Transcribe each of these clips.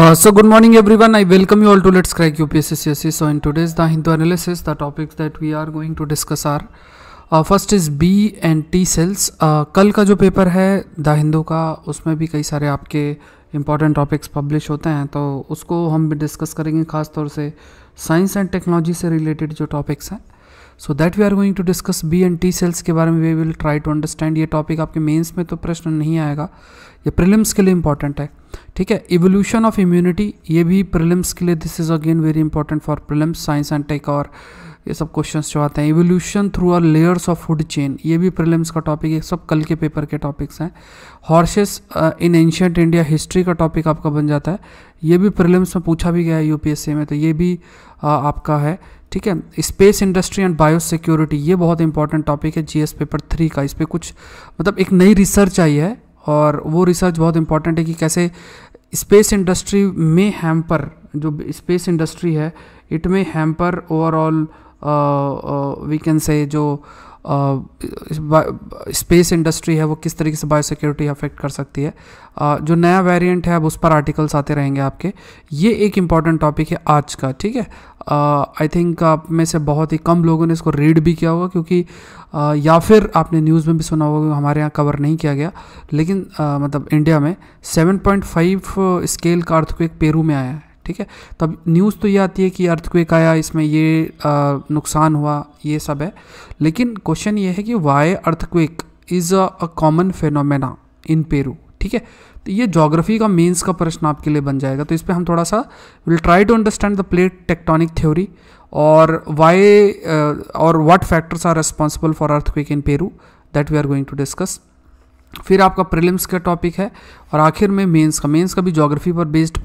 Uh, so good morning everyone i welcome you all to let's crack upsscse so in today's the hindu analysis the topics that we are going to discuss are uh, first is B and T cells कल का जो paper है the Hindu का उसमें भी कई सारे आपके इंपॉर्टेंट टॉपिक्स पब्लिश होते हैं तो उसको हम भी डिस्कस करेंगे खासतौर से साइंस एंड टेक्नोलॉजी से रिलेटेड जो टॉपिक्स हैं so that we are going to discuss B and T cells के बारे में we will try to understand ये टॉपिक आपके मेंस में तो प्रश्न नहीं आएगा ये प्रिलिम्स के लिए इंपॉर्टेंट है ठीक है इवोल्यूशन ऑफ इम्यूनिटी ये भी प्रिलिम्स के लिए this is again very important for prelims science and tech और ये सब क्वेश्चंस जो आते हैं evolution through our layers of food chain ये भी प्रिलिम्स का टॉपिक है सब कल के पेपर के टॉपिक्स हैं horses in ancient India history का टॉपिक आपका बन जाता है ये भी प्रिलिम्स में पूछा भी गया है यूपीएससी में तो ये भी uh, आपका है ठीक है space industry and bio security ये बहुत इंपॉर्टेंट टॉपिक है जीएस पेपर थ्री का इस पर कुछ मतलब एक नई रिसर्च आई है और वो रिसर्च बहुत इंपॉर्टेंट है कि कैसे स्पेस इंडस्ट्री में हैम्पर जो स्पेस इंडस्ट्री है इट में hamper overall we can say जो स्पेस uh, इंडस्ट्री है वो किस तरीके से बायो सिक्योरिटी अफेक्ट कर सकती है uh, जो नया वेरिएंट है अब उस पर आर्टिकल्स आते रहेंगे आपके ये एक इम्पॉर्टेंट टॉपिक है आज का ठीक है आई uh, थिंक आप में से बहुत ही कम लोगों ने इसको रीड भी किया होगा क्योंकि uh, या फिर आपने न्यूज़ में भी सुना होगा हमारे यहाँ कवर नहीं किया गया लेकिन uh, मतलब इंडिया में 7.5 स्केल का को एक पेरू में आया है ठीक है तब न्यूज़ तो ये आती है कि अर्थक्वेक आया इसमें ये नुकसान हुआ ये सब है लेकिन क्वेश्चन ये है कि why earthquake is a common phenomena in Peru ठीक है तो ये जोग्राफी का मेंस का प्रश्न आपके लिए बन जाएगा तो इस पर हम थोड़ा सा will try to understand the plate tectonic theory और वाई और what factors are responsible for earthquake in Peru that we are going to discuss फिर आपका प्रीलिम्स का टॉपिक है और आखिर में मेंस का मेंस का भी जोग्राफी पर बेस्ड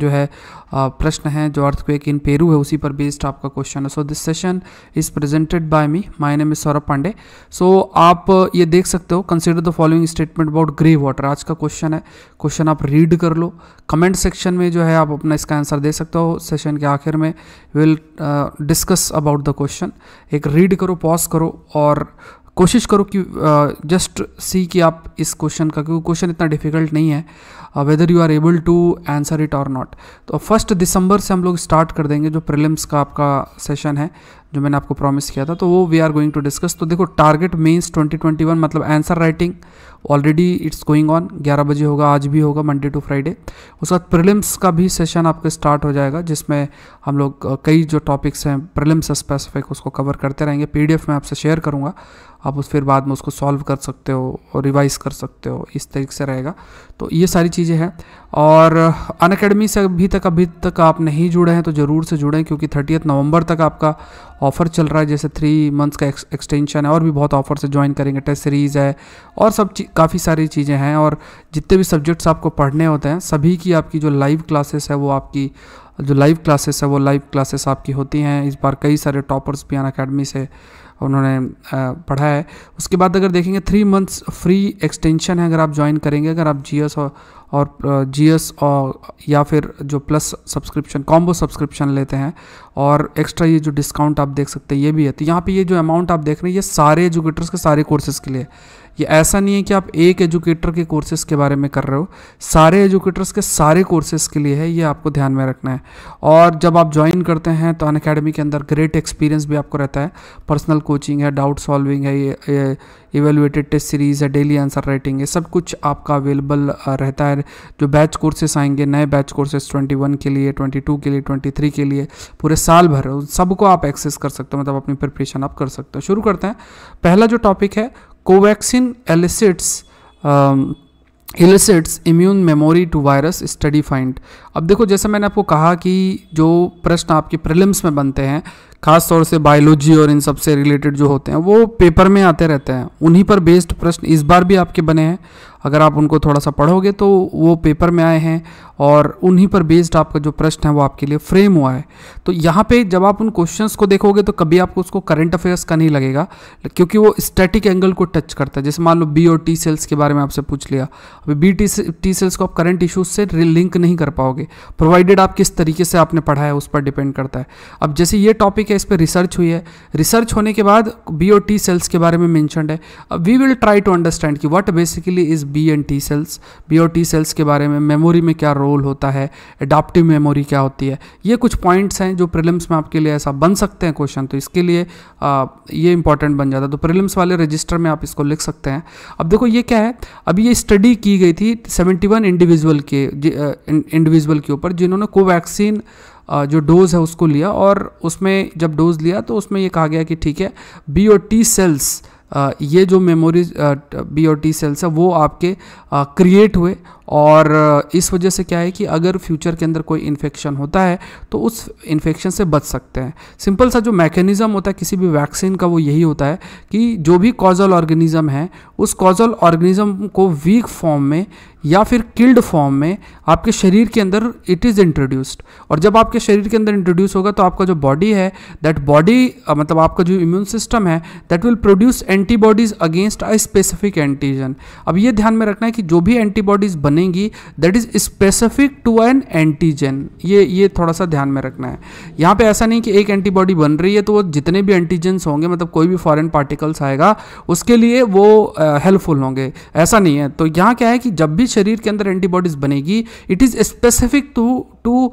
जो है प्रश्न है जो अर्थक्वेक इन पेरू है उसी पर बेस्ड आपका क्वेश्चन है so this session is presented by me my name is Saurabh Pandey so आप ये देख सकते हो consider the following statement about grey water आज का क्वेश्चन है क्वेश्चन आप रीड कर लो कमेंट सेक्शन में जो है आप अपना इसका आंसर दे सकते हो सेशन के आखिर में will discuss about the question एक रीड करो पॉज करो और कोशिश करो कि जस्ट सी कि आप इस क्वेश्चन का क्योंकि क्वेश्चन इतना डिफिकल्ट नहीं है whether you are able to answer it और नॉट तो फर्स्ट दिसंबर से हम लोग स्टार्ट कर देंगे जो प्रिलिम्स का आपका सेशन है जो मैंने आपको प्रॉमिस किया था तो वो we are going to discuss तो देखो टारगेट मेंस 2021 मतलब answer writing already it's going on 11 बजे होगा आज भी होगा मंडे टू फ्राइडे उसके बाद प्रिलिम्स का भी सेशन आपका स्टार्ट हो जाएगा जिसमें हम लोग कई जो टॉपिक्स हैं प्रिलिम्स स्पेसिफिक उसको कवर करते रहेंगे पी मैं आपसे शेयर करूँगा आप उस फिर बाद में उसको सॉल्व कर सकते हो और रिवाइज कर सकते हो इस तरीके से रहेगा तो ये सारी चीज़ें हैं और अन अकेडमी से अभी तक अभी तक आप नहीं जुड़े हैं तो ज़रूर से जुड़ें क्योंकि थर्टियथ नवंबर तक आपका ऑफ़र चल रहा है जैसे थ्री मंथ्स का एक्सटेंशन है और भी बहुत ऑफर से ज्वाइन करेंगे टेस्ट सीरीज़ है और सब काफ़ी सारी चीज़ें हैं और जितने भी सब्जेक्ट्स आपको पढ़ने होते हैं सभी की आपकी जो लाइव क्लासेस है वो आपकी जो लाइव क्लासेस है वो लाइव क्लासेस आपकी होती हैं इस बार कई सारे टॉपर्स पियान अकेडमी से उन्होंने पढ़ा है उसके बाद अगर देखेंगे थ्री मंथ्स फ्री एक्सटेंशन है अगर आप ज्वाइन करेंगे अगर आप जी और और जी एस या फिर जो प्लस सब्सक्रिप्शन कॉम्बो सब्सक्रिप्शन लेते हैं और एक्स्ट्रा ये जो डिस्काउंट आप देख सकते हैं ये भी है तो यहाँ पे ये जो अमाउंट आप देख रहे हैं ये सारे एजुकेटर्स के सारे कोर्सेज़ के लिए ये ऐसा नहीं है कि आप एक एजुकेटर के कोर्सेज़ के बारे में कर रहे हो सारे एजुकेटर्स के सारे कोर्सेज़ के लिए है ये आपको ध्यान में रखना है और जब आप ज्वाइन करते हैं तो अन अकेडमी के अंदर ग्रेट एक्सपीरियंस भी आपको रहता है पर्सनल कोचिंग है डाउट सॉल्विंग है ये इवेलुएटेड टेस्ट सीरीज़ है डेली आंसर राइटिंग है सब कुछ आपका अवेलेबल रहता है जो बैच कोर्सेस आएंगे नए बैच कोर्सेस 21 के लिए 22 के लिए 23 के लिए पूरे साल भर उन सबको आप एक्सेस कर सकते हो मतलब अपनी प्रिपरेशन आप कर सकते हो शुरू करते हैं पहला जो टॉपिक है Covaxin elicits elicits immune memory to virus study find अब देखो जैसे मैंने आपको कहा कि जो प्रश्न आपके प्रिलिम्स में बनते हैं खास तौर से बायोलॉजी और इन सब से रिलेटेड जो होते हैं वो पेपर में आते रहते हैं उन्हीं पर बेस्ड प्रश्न इस बार भी आपके बने हैं अगर आप उनको थोड़ा सा पढ़ोगे तो वो पेपर में आए हैं और उन्हीं पर बेस्ड आपका जो प्रश्न है वो आपके लिए फ्रेम हुआ है तो यहाँ पे जब आप उन क्वेश्चंस को देखोगे तो कभी आपको उसको करंट अफेयर्स का नहीं लगेगा क्योंकि वो स्टैटिक एंगल को टच करता है जैसे मान लो बी और टी सेल्स के बारे में आपसे पूछ लिया अभी बी टी टी सेल्स को आप करंट इशूज से लिंक नहीं कर पाओगे प्रोवाइडेड आप किस तरीके से आपने पढ़ा है उस पर डिपेंड करता है अब जैसे ये टॉपिक है इस पर रिसर्च हुई है रिसर्च होने के बाद बी और टी सेल्स के बारे में मैंशनड है अब we will try to understand कि what basically is B and T cells B और टी सेल्स के बारे में मेमोरी में क्या रोल होता है एडाप्टिव मेमोरी क्या होती है ये कुछ पॉइंट्स हैं जो प्रिलिम्स में आपके लिए ऐसा बन सकते हैं क्वेश्चन तो इसके लिए आ, ये इंपॉर्टेंट बन जाता है तो प्रिलिम्स वाले रजिस्टर में आप इसको लिख सकते हैं अब देखो ये क्या है अभी ये स्टडी की गई थी सेवेंटी वन इंडिविजुअल के इंडिविजुअल के ऊपर जिन्होंने कोवैक्सीन जो डोज़ है उसको लिया और उसमें जब डोज़ लिया तो उसमें ये कहा गया कि ठीक है बी और टी सेल्स ये जो मेमोरीज बी और टी सेल्स है वो आपके क्रिएट हुए और इस वजह से क्या है कि अगर फ्यूचर के अंदर कोई इन्फेक्शन होता है तो उस इन्फेक्शन से बच सकते हैं सिंपल सा जो मैकेनिज़्म होता है किसी भी वैक्सीन का वो यही होता है कि जो भी कॉजल ऑर्गेनिज़म है उस कॉजल ऑर्गेनिज़म को वीक फॉर्म में या फिर किल्ड फॉर्म में आपके शरीर के अंदर इट इज़ इंट्रोड्यूस्ड और जब आपके शरीर के अंदर इंट्रोड्यूस होगा तो आपका जो बॉडी है दैट बॉडी मतलब आपका जो इम्यून सिस्टम है that will produce antibodies against a specific antigen अब ये ध्यान में रखना है कि जो भी एंटीबॉडीज़ बनेगी that is specific to an antigen ये ये थोड़ा सा ध्यान में रखना है यहाँ पे ऐसा नहीं कि एक एंटीबॉडी बन रही है तो वो जितने भी एंटीजेंस होंगे मतलब कोई भी फॉरेन पार्टिकल्स आएगा उसके लिए वो हेल्पफुल uh, होंगे ऐसा नहीं है तो यहाँ क्या है कि जब भी शरीर के अंदर एंटीबॉडीज बनेगी it is specific to to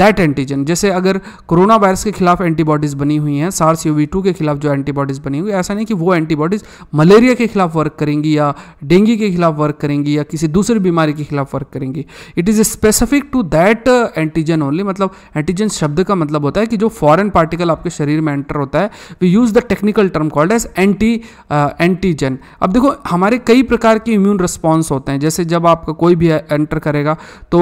that antigen जैसे अगर कोरोना वायरस के खिलाफ एंटीबॉडीज़ बनी हुई हैं सार्स यू टू के खिलाफ जो एंटीबॉडीज़ बनी हुई ऐसा नहीं कि वो एंटीबॉडीज़ मलेरिया के खिलाफ वर्क करेंगी या डेंगू के खिलाफ वर्क करेंगी या किसी दूसरे दूसरी बीमारी के खिलाफ वर्क करेंगी it is specific to that antigen only मतलब एंटीजन शब्द का मतलब होता है कि जो फॉरेन पार्टिकल आपके शरीर में एंटर होता है we use the technical term called as anti antigen अब देखो हमारे कई प्रकार के इम्यून रिस्पॉन्स होते हैं जैसे जब आपका कोई भी एंटर करेगा तो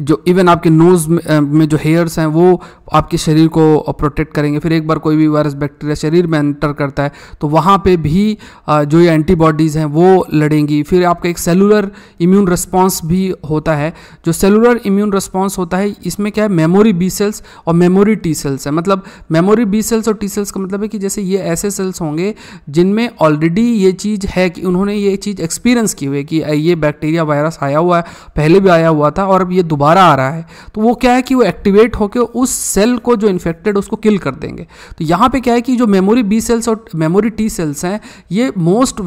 जो इवन आपके नोज़ में, जो हेयर्स हैं वो आपके शरीर को प्रोटेक्ट करेंगे फिर एक बार कोई भी वायरस बैक्टीरिया शरीर में एंटर करता है तो वहाँ पे भी जो ये एंटीबॉडीज़ हैं वो लड़ेंगी फिर आपका एक सेलुलर इम्यून रिस्पॉन्स भी होता है जो सेलुलर इम्यून रिस्पॉन्स होता है इसमें क्या है मेमोरी बी सेल्स और मेमोरी टी सेल्स है मतलब मेमोरी बी सेल्स और टी सेल्स का मतलब है कि जैसे ये ऐसे सेल्स होंगे जिनमें ऑलरेडी ये चीज़ है कि उन्होंने ये चीज़ एक्सपीरियंस की हुई कि ये बैक्टीरिया वायरस आया हुआ है पहले भी आया हुआ था और अब ये दोबारा दोबारा आ रहा है तो वो क्या है कि वो एक्टिवेट होकर उस सेल को जो इन्फेक्टेड उसको किल कर देंगे तो यहाँ पे क्या है कि जो मेमोरी बी सेल्स और मेमोरी टी सेल्स हैं ये मोस्ट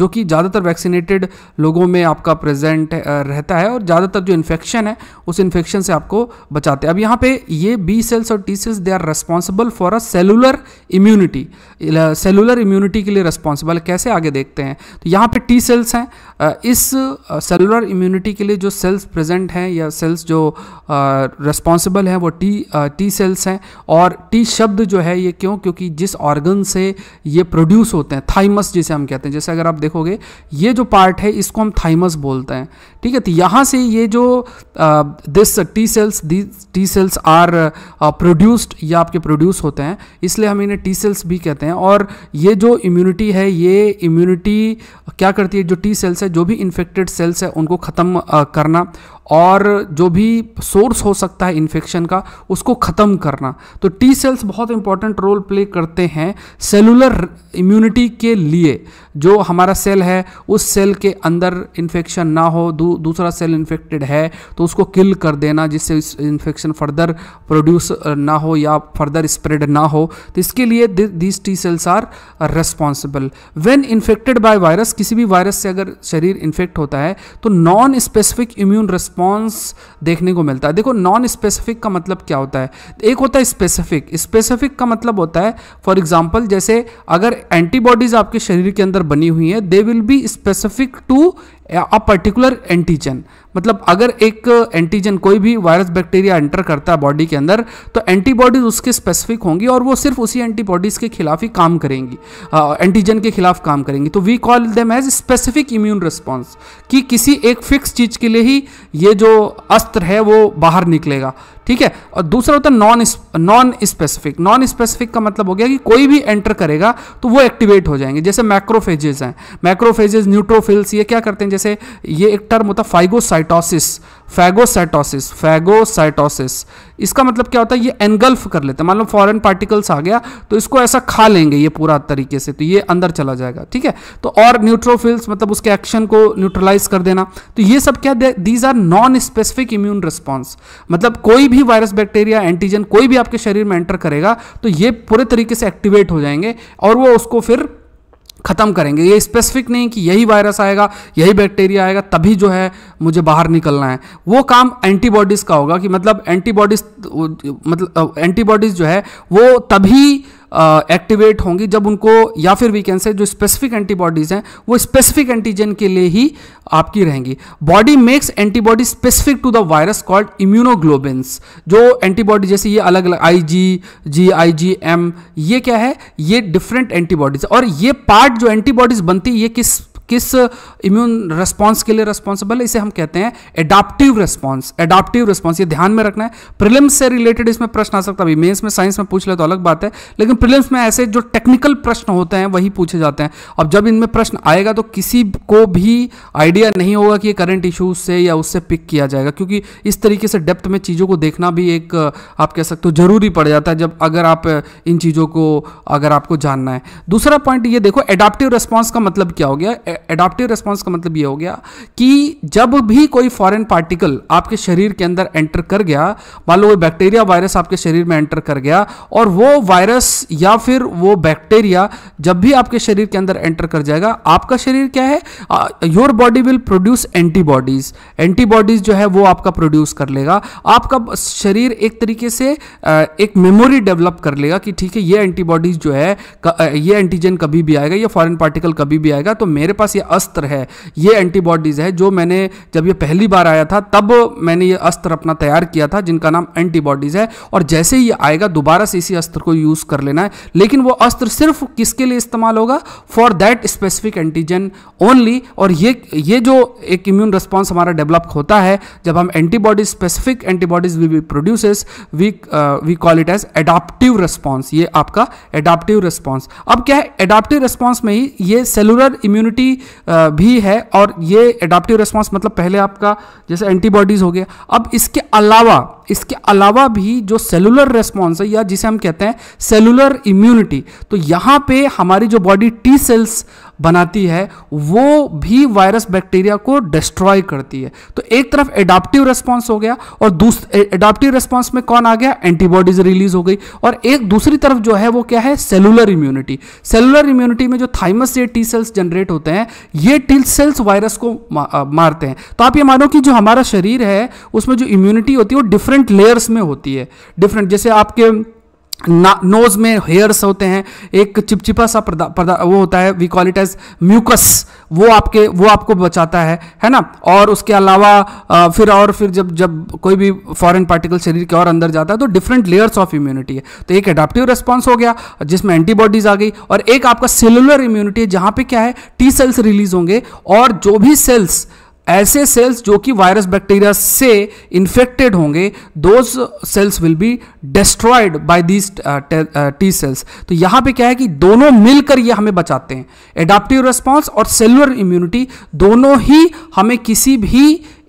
जो कि ज़्यादातर वैक्सीनेटेड लोगों में आपका प्रेजेंट रहता है और ज़्यादातर जो इन्फेक्शन है उस इन्फेक्शन से आपको बचाते हैं अब यहाँ पे ये बी सेल्स और T cells they are responsible for a cellular immunity cellular immunity के लिए रेस्पॉन्सिबल कैसे आगे देखते हैं तो यहाँ पे टी सेल्स हैं इस सेलुलर इम्यूनिटी के लिए जो सेल्स प्रेजेंट हैं या सेल्स जो रिस्पॉन्सिबल हैं वो टी टी सेल्स हैं और टी शब्द जो है ये क्यों क्योंकि जिस ऑर्गन से ये प्रोड्यूस होते हैं थाइमस जिसे हम कहते हैं जैसे अगर आप देखोगे ये जो पार्ट है इसको हम थाइमस बोलते हैं ठीक है तो यहाँ से ये जो this T cells T cells are produced या आपके प्रोड्यूस होते हैं इसलिए हम इन्हें टी सेल्स भी कहते हैं और ये जो इम्यूनिटी है ये इम्यूनिटी क्या करती है जो टी सेल्स है जो भी इन्फेक्टेड सेल्स है उनको ख़त्म करना और जो भी सोर्स हो सकता है इन्फेक्शन का उसको ख़त्म करना तो टी सेल्स बहुत इंपॉर्टेंट रोल प्ले करते हैं सेलुलर इम्यूनिटी के लिए जो हमारा सेल है उस सेल के अंदर इन्फेक्शन ना हो दू, दूसरा सेल इन्फेक्टेड है तो उसको किल कर देना जिससे इन्फेक्शन फर्दर प्रोड्यूस ना हो या फर्दर स्प्रेड ना हो तो इसके लिए these T cells are responsible when infected by virus किसी भी वायरस से अगर शरीर इन्फेक्ट होता है तो नॉन स्पेसिफिक इम्यून रिस्पॉन्स देखने को मिलता है देखो नॉन स्पेसिफिक का मतलब क्या होता है एक होता है स्पेसिफिक स्पेसिफिक का मतलब होता है फॉर एग्जाम्पल जैसे अगर एंटीबॉडीज आपके शरीर के अंदर अंदर बनी हुई है they will be specific to a particular antigen मतलब अगर एक एंटीजन कोई भी वायरस बैक्टीरिया एंटर करता है बॉडी के अंदर तो एंटीबॉडीज उसके स्पेसिफिक होंगी और वो सिर्फ उसी एंटीबॉडीज के खिलाफ ही काम करेंगी एंटीजन के खिलाफ काम करेंगी तो we call them as specific immune response कि किसी एक फिक्स चीज के लिए ही ये जो अस्त्र है वो बाहर निकलेगा ठीक है और दूसरा होता है non non specific non specific का मतलब हो गया कि कोई भी एंटर करेगा तो वो एक्टिवेट हो जाएंगे जैसे मैक्रोफेजेस हैं मैक्रोफेजेस न्यूट्रोफिल्स ये क्या करते हैं जैसे ये एक टर्म होता है फाइगोसाइट फैगोसाइटोसिस फैगोसाइटोसिस फैगोसाइटोसिस इसका मतलब क्या होता है ये एनगल्फ कर लेते हैं मान लो फॉरन पार्टिकल्स आ गया तो इसको ऐसा खा लेंगे ये पूरा तरीके से तो ये अंदर चला जाएगा ठीक है तो और न्यूट्रोफिल्स मतलब उसके एक्शन को न्यूट्रलाइज कर देना तो ये सब क्या these are non specific immune response मतलब कोई भी वायरस बैक्टीरिया एंटीजन कोई भी आपके शरीर में एंटर करेगा तो ये पूरे तरीके से एक्टिवेट हो जाएंगे और वो उसको फिर ख़त्म करेंगे ये स्पेसिफिक नहीं कि यही वायरस आएगा यही बैक्टीरिया आएगा तभी जो है मुझे बाहर निकलना है वो काम एंटीबॉडीज़ का होगा कि मतलब एंटीबॉडीज़ मतलब एंटीबॉडीज़ जो है वो तभी एक्टिवेट होंगी जब उनको या फिर वी कैन से जो स्पेसिफिक एंटीबॉडीज़ हैं वो स्पेसिफिक एंटीजन के लिए ही आपकी रहेंगी body makes antibody specific to the virus called immunoglobins जो एंटीबॉडी जैसे ये अलग अलग आई जी जी आई जी एम ये क्या है ये डिफरेंट एंटीबॉडीज और ये पार्ट जो एंटीबॉडीज बनती है ये किस किस इम्यून रिस्पॉन्स के लिए रिस्पॉन्सिबल है इसे हम कहते हैं एडाप्टिव रिस्पॉन्स एडाप्टिव रिस्पॉन्स ये ध्यान में रखना है प्रिलिम्स से रिलेटेड इसमें प्रश्न आ सकता है मेन्स में साइंस में पूछ ले तो अलग बात है लेकिन प्रिलिम्स में ऐसे जो टेक्निकल प्रश्न होते हैं वही पूछे जाते हैं अब जब इनमें प्रश्न आएगा तो किसी को भी आइडिया नहीं होगा कि ये करंट इशू से या उससे पिक किया जाएगा क्योंकि इस तरीके से डेप्थ में चीज़ों को देखना भी एक आप कह सकते हो जरूरी पड़ जाता है जब अगर आप इन चीज़ों को अगर आपको जानना है दूसरा पॉइंट ये देखो एडाप्टिव रिस्पॉन्स का मतलब क्या हो गया एडाप्टिव रिस्पॉन्स का मतलब ये हो गया कि जब भी कोई फॉरेन पार्टिकल आपके शरीर के अंदर एंटर कर गया मान लो वो बैक्टीरिया वायरस आपके शरीर में एंटर कर गया और वो वायरस या फिर वो बैक्टीरिया जब भी आपके शरीर के अंदर एंटर कर जाएगा आपका शरीर क्या है your body will produce antibodies antibodies जो है वो आपका प्रोड्यूस कर लेगा आपका शरीर एक तरीके से एक मेमोरी डेवलप कर लेगा कि ठीक है ये एंटीबॉडीज जो है ये एंटीजन कभी भी आएगा ये फॉरेन पार्टिकल कभी भी आएगा तो मेरे पास पास ये अस्त्र है ये एंटीबॉडीज़ है जो मैंने जब ये पहली बार आया था तब मैंने ये अस्त्र अपना तैयार किया था जिनका नाम एंटीबॉडीज़ है और जैसे ही ये आएगा दोबारा से इसी अस्त्र को यूज़ कर लेना है लेकिन वो अस्त्र सिर्फ किसके लिए इस्तेमाल होगा for that specific antigen only और ये ये जो एक इम्यून रिस्पॉन्स हमारा डेवलप होता है जब हम antibodies specific antibodies we we produces we we call it as adaptive response ये आपका एडाप्टिव रिस्पॉन्स अब क्या है एडाप्टिव रिस्पॉन्स में ही ये सेलुलर इम्यूनिटी भी है और ये एडाप्टिव रिस्पॉन्स मतलब पहले आपका जैसे एंटीबॉडीज़ हो गया अब इसके अलावा इसके अलावा भी जो सेलुलर रेस्पॉन्स है या जिसे हम कहते हैं सेलुलर इम्यूनिटी तो यहाँ पे हमारी जो बॉडी टी सेल्स बनाती है वो भी वायरस बैक्टीरिया को डिस्ट्रॉय करती है तो एक तरफ एडाप्टिव रेस्पॉन्स हो गया और दूसरे एडाप्टिव रेस्पॉन्स में कौन आ गया एंटीबॉडीज रिलीज हो गई और एक दूसरी तरफ जो है वो क्या है सेलुलर इम्यूनिटी सेलुलर इम्यूनिटी में जो थाइमस से टी सेल्स जनरेट होते हैं ये टी सेल्स वायरस को मारते हैं तो आप ये मानो कि जो हमारा शरीर है उसमें जो इम्यूनिटी होती है वो डिफरेंट लेयर्स में होती है डिफरेंट जैसे आपके नोज में हेयर्स होते हैं एक चिपचिपा सा पर्दा पर्दा वो होता है we call it as mucus वो आपके वो आपको बचाता है है ना और उसके अलावा फिर और फिर जब जब कोई भी फॉरेन पार्टिकल शरीर के और अंदर जाता है तो डिफरेंट लेयर्स ऑफ इम्यूनिटी है तो एक एडाप्टिव रेस्पॉन्स हो गया जिसमें एंटीबॉडीज आ गई और एक आपका सेलुलर इम्यूनिटी है जहाँ पर क्या है टी सेल्स रिलीज होंगे और जो भी सेल्स ऐसे सेल्स जो कि वायरस बैक्टीरिया से इन्फेक्टेड होंगे those cells will be destroyed by these T cells तो यहां पे क्या है कि दोनों मिलकर ये हमें बचाते हैं एडाप्टिव रिस्पॉन्स और सेलुलर इम्यूनिटी दोनों ही हमें किसी भी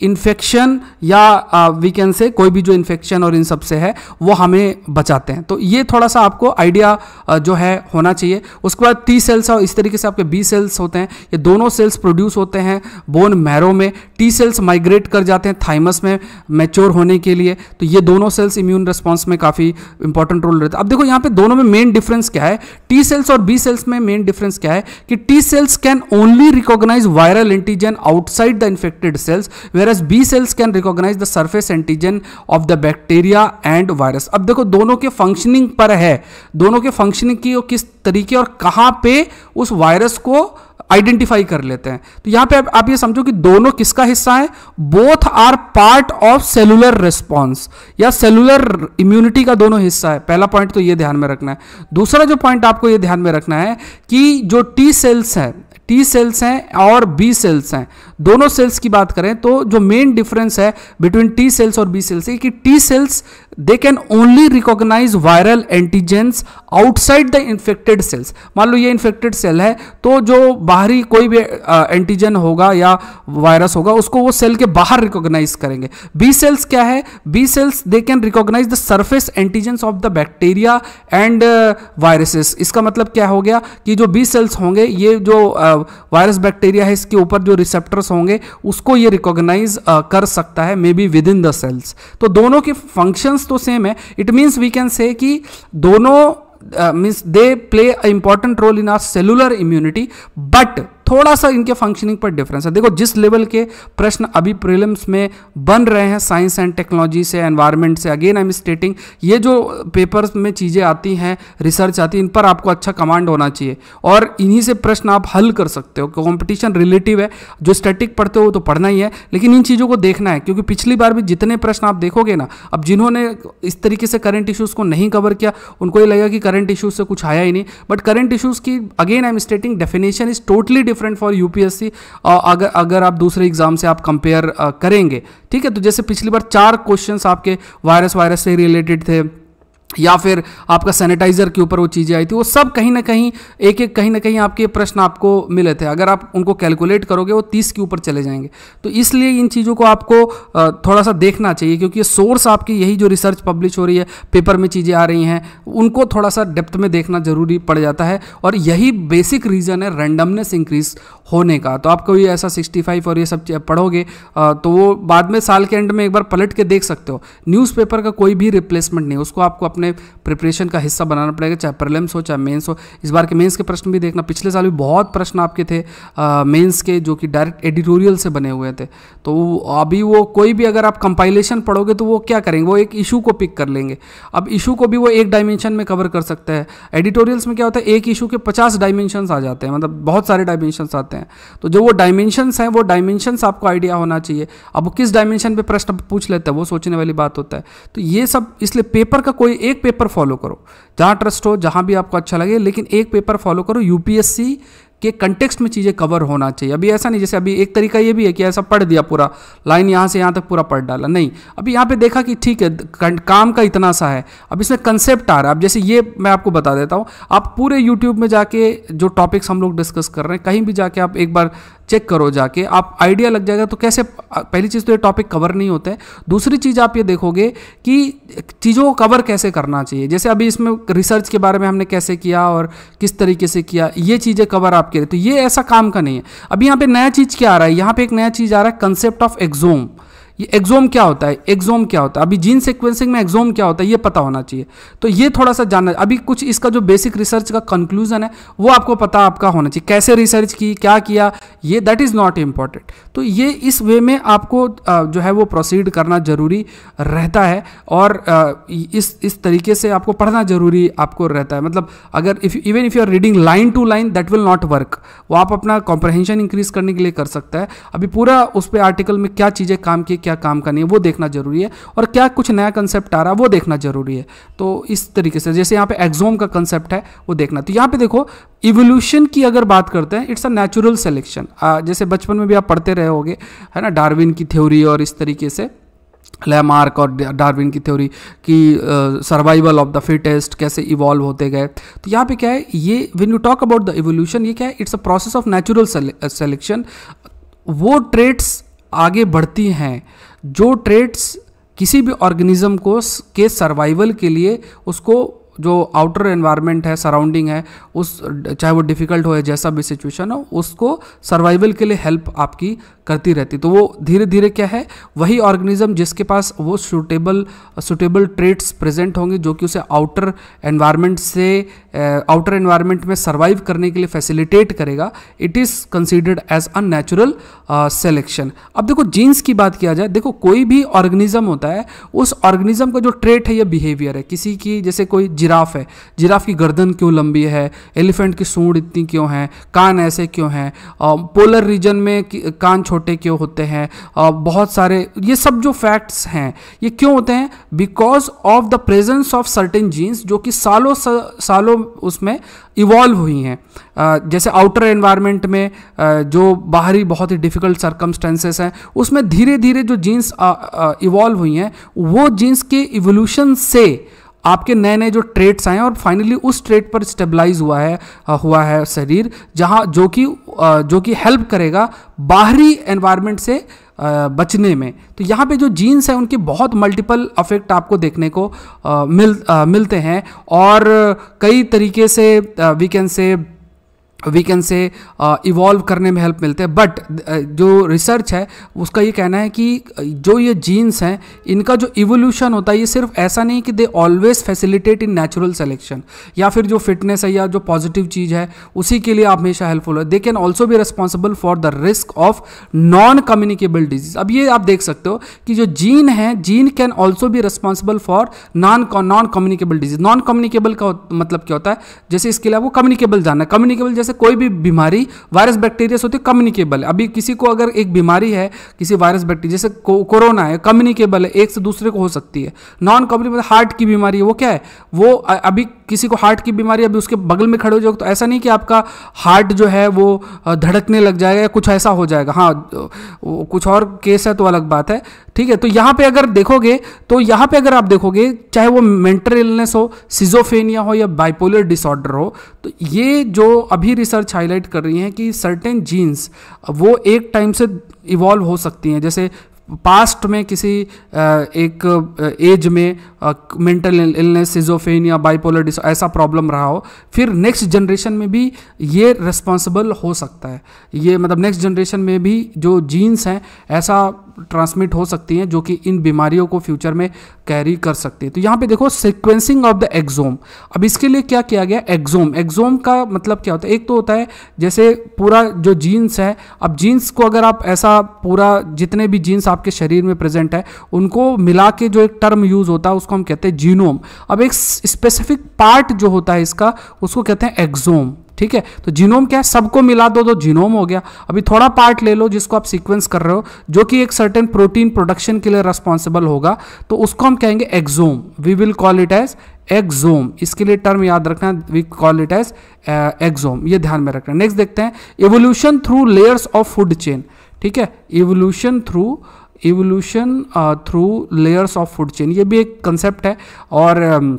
इन्फेक्शन या वी कैन से कोई भी जो इन्फेक्शन और इन सब से है वो हमें बचाते हैं तो ये थोड़ा सा आपको आइडिया जो है होना चाहिए उसके बाद टी सेल्स और इस तरीके से आपके बी सेल्स होते हैं ये दोनों सेल्स प्रोड्यूस होते हैं बोन मैरो में टी सेल्स माइग्रेट कर जाते हैं थाइमस में मेच्योर होने के लिए तो ये दोनों सेल्स इम्यून रिस्पॉन्स में काफ़ी इंपॉर्टेंट रोल रहता है अब देखो यहाँ पे दोनों में मेन डिफरेंस क्या है टी सेल्स और बी सेल्स में मेन डिफरेंस क्या है कि T cells can only recognise viral antigen outside the infected cells where whereas B cells can recognize the surface antigen of the bacteria and virus अब देखो दोनों के functioning पर है दोनों के फंक्शनिंग की वो किस तरीके और कहाँ पे उस वायरस को आइडेंटिफाई कर लेते हैं तो यहां पे आप, आप ये समझो कि दोनों किसका हिस्सा है both are part of cellular response या सेलुलर इम्यूनिटी का दोनों हिस्सा है पहला पॉइंट तो ये ध्यान में रखना है दूसरा जो पॉइंट आपको ये ध्यान में रखना है कि जो टी सेल्स है टी सेल्स हैं और बी सेल्स हैं दोनों सेल्स की बात करें तो जो मेन डिफरेंस है बिटवीन टी सेल्स और बी सेल्स कि T cells they can only recognise viral antigens outside the infected cells मान लो ये इन्फेक्टेड सेल है तो जो बाहरी कोई भी एंटीजन होगा या वायरस होगा उसको वो सेल के बाहर रिकॉग्नाइज करेंगे बी सेल्स क्या है B cells they can recognise the surface antigens of the bacteria and viruses इसका मतलब क्या हो गया कि जो बी सेल्स होंगे ये जो वायरस uh, बैक्टीरिया है इसके ऊपर जो रिसेप्टर्स होंगे उसको ये रिकॉग्नाइज uh, कर सकता है may be within the cells तो दोनों के फंक्शंस तो सेम है it means we can say कि दोनों means they play a important role in our cellular immunity but थोड़ा सा इनके फंक्शनिंग पर डिफरेंस है देखो जिस लेवल के प्रश्न अभी प्रीलिम्स में बन रहे हैं साइंस एंड टेक्नोलॉजी से एनवायरमेंट से अगेन आई एम स्टेटिंग ये जो पेपर्स में चीज़ें आती हैं रिसर्च आती है इन पर आपको अच्छा कमांड होना चाहिए और इन्हीं से प्रश्न आप हल कर सकते हो कॉम्पिटिशन रिलेटिव है जो स्टेटिक पढ़ते हो तो पढ़ना ही है लेकिन इन चीज़ों को देखना है क्योंकि पिछली बार भी जितने प्रश्न आप देखोगे ना अब जिन्होंने इस तरीके से करंट इश्यूज़ को नहीं कवर किया उनको ये लगेगा कि करंट इश्यूज़ से कुछ आया ही नहीं बट करंट इश्यूज़ की again I am stating definition is totally different different for UPSC अगर अगर आप दूसरे एग्जाम से आप कंपेयर uh, करेंगे ठीक है तो जैसे पिछली बार चार क्वेश्चन आपके वायरस वायरस से रिलेटेड थे या फिर आपका सैनिटाइज़र के ऊपर वो चीज़ें आई थी वो सब कहीं ना कहीं एक एक कहीं ना कहीं आपके प्रश्न आपको मिले थे अगर आप उनको कैलकुलेट करोगे वो तीस के ऊपर चले जाएंगे तो इसलिए इन चीज़ों को आपको थोड़ा सा देखना चाहिए क्योंकि सोर्स आपकी यही जो रिसर्च पब्लिश हो रही है पेपर में चीज़ें आ रही हैं उनको थोड़ा सा डेप्थ में देखना ज़रूरी पड़ जाता है और यही बेसिक रीज़न है रैंडमनेस इंक्रीज होने का तो आपको ये ऐसा फाइव और ये सब पढ़ोगे तो वो बाद में साल के एंड में एक बार पलट के देख सकते हो न्यूज़पेपर का कोई भी रिप्लेसमेंट नहीं उसको आपको अपने अपने प्रिपरेशन का हिस्सा बनाना पड़ेगा चाहे प्रिलिम्स हो चाहे मेंस हो इस बार के मेंस के प्रश्न भी देखना पिछले साल भी बहुत प्रश्न आपके थे मेंस के जो कि डायरेक्ट एडिटोरियल से बने हुए थे तो अभी वो कोई भी अगर आप कंपाइलेशन पढ़ोगे तो वो क्या करेंगे वो एक इशू को पिक कर लेंगे अब इशू को भी वो एक डायमेंशन में कवर कर सकते हैं एडिटोरियल्स में क्या होता है एक इशू के पचास डायमेंशन आ जाते हैं मतलब बहुत सारे डायमेंशन आते हैं तो जो वो डायमेंशन हैं वो डायमेंशन आपको आइडिया होना चाहिए अब किस डायमेंशन पर प्रश्न पूछ लेते हैं वो सोचने वाली बात होता है तो ये सब इसलिए पेपर का कोई एक पेपर फॉलो करो जहाँ ट्रस्ट हो जहाँ भी आपको अच्छा लगे लेकिन एक पेपर फॉलो करो यूपीएससी के कंटेक्स्ट में चीज़ें कवर होना चाहिए अभी ऐसा नहीं जैसे अभी एक तरीका ये भी है कि ऐसा पढ़ दिया पूरा लाइन यहाँ से यहाँ तक पूरा पढ़ डाला नहीं अभी यहाँ पे देखा कि ठीक है काम का इतना सा है अब इसमें कंसेप्ट आ रहा है अब जैसे ये मैं आपको बता देता हूँ आप पूरे यूट्यूब में जाके जो टॉपिक्स हम लोग डिस्कस कर रहे हैं कहीं भी जाके आप एक बार चेक करो जाके आप आइडिया लग जाएगा तो कैसे पहली चीज़ तो ये टॉपिक कवर नहीं होता है दूसरी चीज़ आप ये देखोगे कि चीज़ों को कवर कैसे करना चाहिए जैसे अभी इसमें रिसर्च के बारे में हमने कैसे किया और किस तरीके से किया ये चीज़ें कवर आपके लिए तो ये ऐसा काम का नहीं है अभी यहाँ पर नया चीज़ क्या आ रहा है यहाँ पर एक नया चीज़ आ रहा है कंसेप्ट ऑफ एग्जोम ये एग्जोम क्या होता है एग्जोम क्या होता है अभी जीन सिक्वेंसिंग में एग्जोम क्या होता है ये पता होना चाहिए तो ये थोड़ा सा जानना अभी कुछ इसका जो बेसिक रिसर्च का कंक्लूजन है वो आपको पता आपका होना चाहिए कैसे रिसर्च की क्या किया ये दैट इज़ नॉट इम्पॉर्टेंट तो ये इस वे में आपको जो है वो प्रोसीड करना ज़रूरी रहता है और इस इस तरीके से आपको पढ़ना ज़रूरी आपको रहता है मतलब अगर if even if you are reading line to line that will not work वो आप अपना कॉम्प्रहेंशन इंक्रीज करने के लिए कर सकता है अभी पूरा उस पर आर्टिकल में क्या चीज़ें काम की क्या क्या काम करनी है वो देखना जरूरी है और क्या कुछ नया कंसेप्ट आ रहा है वो देखना जरूरी है तो इस तरीके से जैसे यहाँ पे एक्जोम का कंसेप्ट है वो देखना तो यहाँ पे देखो इवोल्यूशन की अगर बात करते हैं इट्स अ नेचुरल सेलेक्शन जैसे बचपन में भी आप पढ़ते रहे होगे है ना डार्विन की थ्योरी और इस तरीके से लैमार्क और डार्विन की थ्योरी कि सर्वाइवल ऑफ द फिटेस्ट कैसे इवॉल्व होते गए तो यहाँ पे क्या है ये when you talk about the evolution ये क्या है it's a process of natural selection वो ट्रेड्स आगे बढ़ती हैं जो ट्रेड्स किसी भी ऑर्गेनिज्म को के सर्वाइवल के लिए उसको जो आउटर एनवायरनमेंट है सराउंडिंग है उस चाहे वो डिफ़िकल्ट हो या जैसा भी सिचुएशन हो उसको सर्वाइवल के लिए हेल्प आपकी करती रहती तो वो धीरे धीरे क्या है वही ऑर्गेनिज्म जिसके पास वो सूटेबल सूटेबल ट्रेट्स प्रेजेंट होंगे जो कि उसे आउटर एनवायरनमेंट से आउटर एनवायरनमेंट में सर्वाइव करने के लिए फैसिलिटेट करेगा it is considered as a natural selection अब देखो जीन्स की बात किया जाए देखो कोई भी ऑर्गेनिज्म होता है उस ऑर्गेनिज्म का जो ट्रेट है या बिहेवियर है किसी की जैसे कोई जिराफ है जिराफ की गर्दन क्यों लंबी है एलिफेंट की सूंड इतनी क्यों है कान ऐसे क्यों हैं पोलर रीजन में कान छोटे क्यों होते हैं बहुत सारे ये सब जो फैक्ट्स हैं ये क्यों होते हैं because of the presence of certain genes जो कि सालों सालों उसमें इवॉल्व हुई हैं जैसे आउटर एनवायरनमेंट में जो बाहरी बहुत ही डिफ़िकल्ट सर्कमस्टेंसेस हैं उसमें धीरे धीरे जो जीन्स इवॉल्व हुई हैं वो जीन्स के इवोल्यूशन से आपके नए नए जो ट्रेड्स आए और फाइनली उस ट्रेड पर स्टेबलाइज हुआ है हुआ है शरीर जहाँ जो कि जो कि हेल्प करेगा बाहरी एनवायरनमेंट से बचने में तो यहाँ पे जो जीन्स हैं उनके बहुत मल्टीपल अफेक्ट आपको देखने को मिल मिलते हैं और कई तरीके से we can say we can say evolve करने में हेल्प मिलते हैं बट uh, जो रिसर्च है उसका ये कहना है कि uh, जो ये जीन्स हैं इनका जो इवोल्यूशन होता है ये सिर्फ ऐसा नहीं कि they always facilitate in natural selection या फिर जो फिटनेस है या जो पॉजिटिव चीज़ है उसी के लिए आप हमेशा हेल्पफुल है दे कैन ऑल्सो भी responsible for the risk of non communicable disease अब ये आप देख सकते हो कि जो जीन है जीन कैन ऑल्सो भी responsible for non non communicable disease non communicable का मतलब क्या होता है जैसे इसके लिए आपको कम्युनिकेबल है कम्युनिकेबल जैसे से कोई भी बीमारी वायरस बैक्टीरिया से होती है कम्युनिकेबल अभी किसी को अगर एक बीमारी है किसी वायरस बैक्टीरिया जैसे कोरोना है कम्युनिकेबल है एक से दूसरे को हो सकती है नॉन कम्युनिकेबल हार्ट की बीमारी है वो क्या है वो अभी किसी को हार्ट की बीमारी अभी उसके बगल में खड़े हो जाओगे तो ऐसा नहीं कि आपका हार्ट जो है वो धड़कने लग जाएगा या कुछ ऐसा हो जाएगा हाँ कुछ और केस है तो अलग बात है ठीक है तो यहाँ पे अगर देखोगे तो यहाँ पे अगर आप देखोगे चाहे वो मेंटल इलनेस हो सिजोफेनिया हो या बाइपोलर डिसऑर्डर हो तो ये जो अभी रिसर्च हाईलाइट कर रही है कि सर्टेन जीन्स वो एक टाइम से इवॉल्व हो सकती हैं जैसे पास्ट में किसी एक एज में मेंटल इलनेस सिजोफेनिया बाइपोलर डिस ऐसा प्रॉब्लम रहा हो फिर नेक्स्ट जनरेशन में भी ये रिस्पॉन्सिबल हो सकता है ये मतलब नेक्स्ट जनरेशन में भी जो जीन्स हैं ऐसा ट्रांसमिट हो सकती हैं जो कि इन बीमारियों को फ्यूचर में कैरी कर सकती है तो यहाँ पे देखो सिक्वेंसिंग ऑफ द एग्जोम अब इसके लिए क्या किया गया एग्जोम एग्जोम का मतलब क्या होता है एक तो होता है जैसे पूरा जो जीन्स है अब जीन्स को अगर आप ऐसा पूरा जितने भी जीन्स आपके शरीर में प्रेजेंट है उनको मिला के जो एक टर्म यूज होता है उसको हम कहते हैं जीनोम अब एक स्पेसिफिक पार्ट जो होता है इसका उसको कहते हैं एग्जोम ठीक है तो जीनोम क्या है सबको मिला दो तो जीनोम हो गया अभी थोड़ा पार्ट ले लो जिसको आप सीक्वेंस कर रहे हो जो कि एक सर्टेन प्रोटीन प्रोडक्शन के लिए रेस्पॉन्सिबल होगा तो उसको हम कहेंगे exome we will call it as exome इसके लिए टर्म याद रखना we call it as exome ये ध्यान में रखना नेक्स्ट देखते हैं evolution through layers of food chain ठीक है evolution through evolution through layers of food chain ये भी एक कंसेप्ट है और um,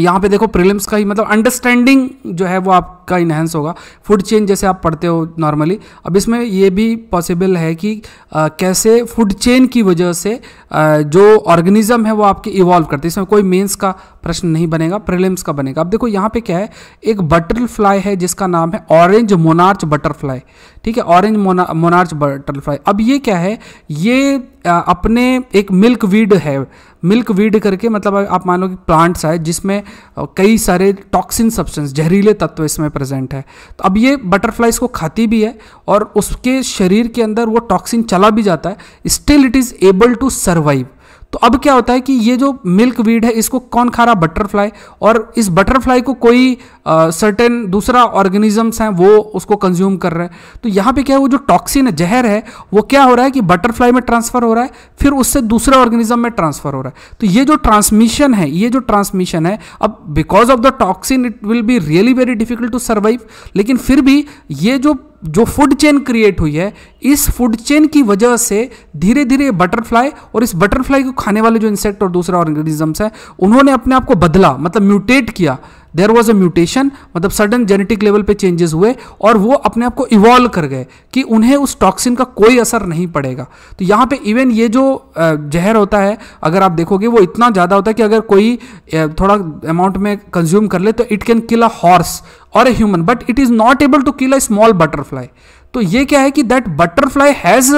यहाँ पे देखो प्रीलिम्स का ही मतलब अंडरस्टैंडिंग जो है वो आप आपका इन्हेंस होगा फूड चेन जैसे आप पढ़ते हो नॉर्मली अब इसमें ये भी पॉसिबल है कि आ, कैसे फूड चेन की वजह से आ, जो ऑर्गेनिज्म है वो आपके इवॉल्व करते हैं इसमें कोई मेंस का प्रश्न नहीं बनेगा प्रिलिम्स का बनेगा अब देखो यहाँ पे क्या है एक बटरफ्लाई है जिसका नाम है ऑरेंज मोनार्च बटरफ्लाई ठीक है ऑरेंज मोनार्च बटरफ्लाई अब ये क्या है ये अपने एक मिल्क वीड है मिल्क वीड करके मतलब आप मान लो कि प्लांट्स है जिसमें कई सारे टॉक्सिन सब्सटेंस जहरीले तत्व इसमें प्रेजेंट है तो अब ये बटरफ्लाइज को खाती भी है और उसके शरीर के अंदर वो टॉक्सिन चला भी जाता है still it is able to survive तो अब क्या होता है कि ये जो मिल्क वीड है इसको कौन खा रहा बटरफ्लाई और इस बटरफ्लाई को कोई सर्टेन दूसरा ऑर्गेनिजम्स हैं वो उसको कंज्यूम कर रहे हैं तो यहाँ पे क्या है वो जो टॉक्सिन है जहर है वो क्या हो रहा है कि बटरफ्लाई में ट्रांसफर हो रहा है फिर उससे दूसरे ऑर्गेनिज्म में ट्रांसफर हो रहा है तो ये जो ट्रांसमिशन है ये जो ट्रांसमिशन है अब because of the toxin it will be really very difficult to survive लेकिन फिर भी ये जो जो फूड चेन क्रिएट हुई है इस फूड चेन की वजह से धीरे धीरे बटरफ्लाई और इस बटरफ्लाई को खाने वाले जो इंसेक्ट और दूसरा ऑर्गेनिजम्स है उन्होंने अपने आप को बदला मतलब म्यूटेट किया देर वॉज अ म्यूटेशन मतलब सडन जेनेटिक लेवल पे चेंजेस हुए और वो अपने आप को इवॉल्व कर गए कि उन्हें उस टॉक्सिन का कोई असर नहीं पड़ेगा तो यहाँ पे इवन ये जो जहर होता है अगर आप देखोगे वो इतना ज़्यादा होता है कि अगर कोई थोड़ा अमाउंट में कंज्यूम कर ले तो it can kill a horse और a human but it is not able to kill a small butterfly तो ये क्या है कि that butterfly has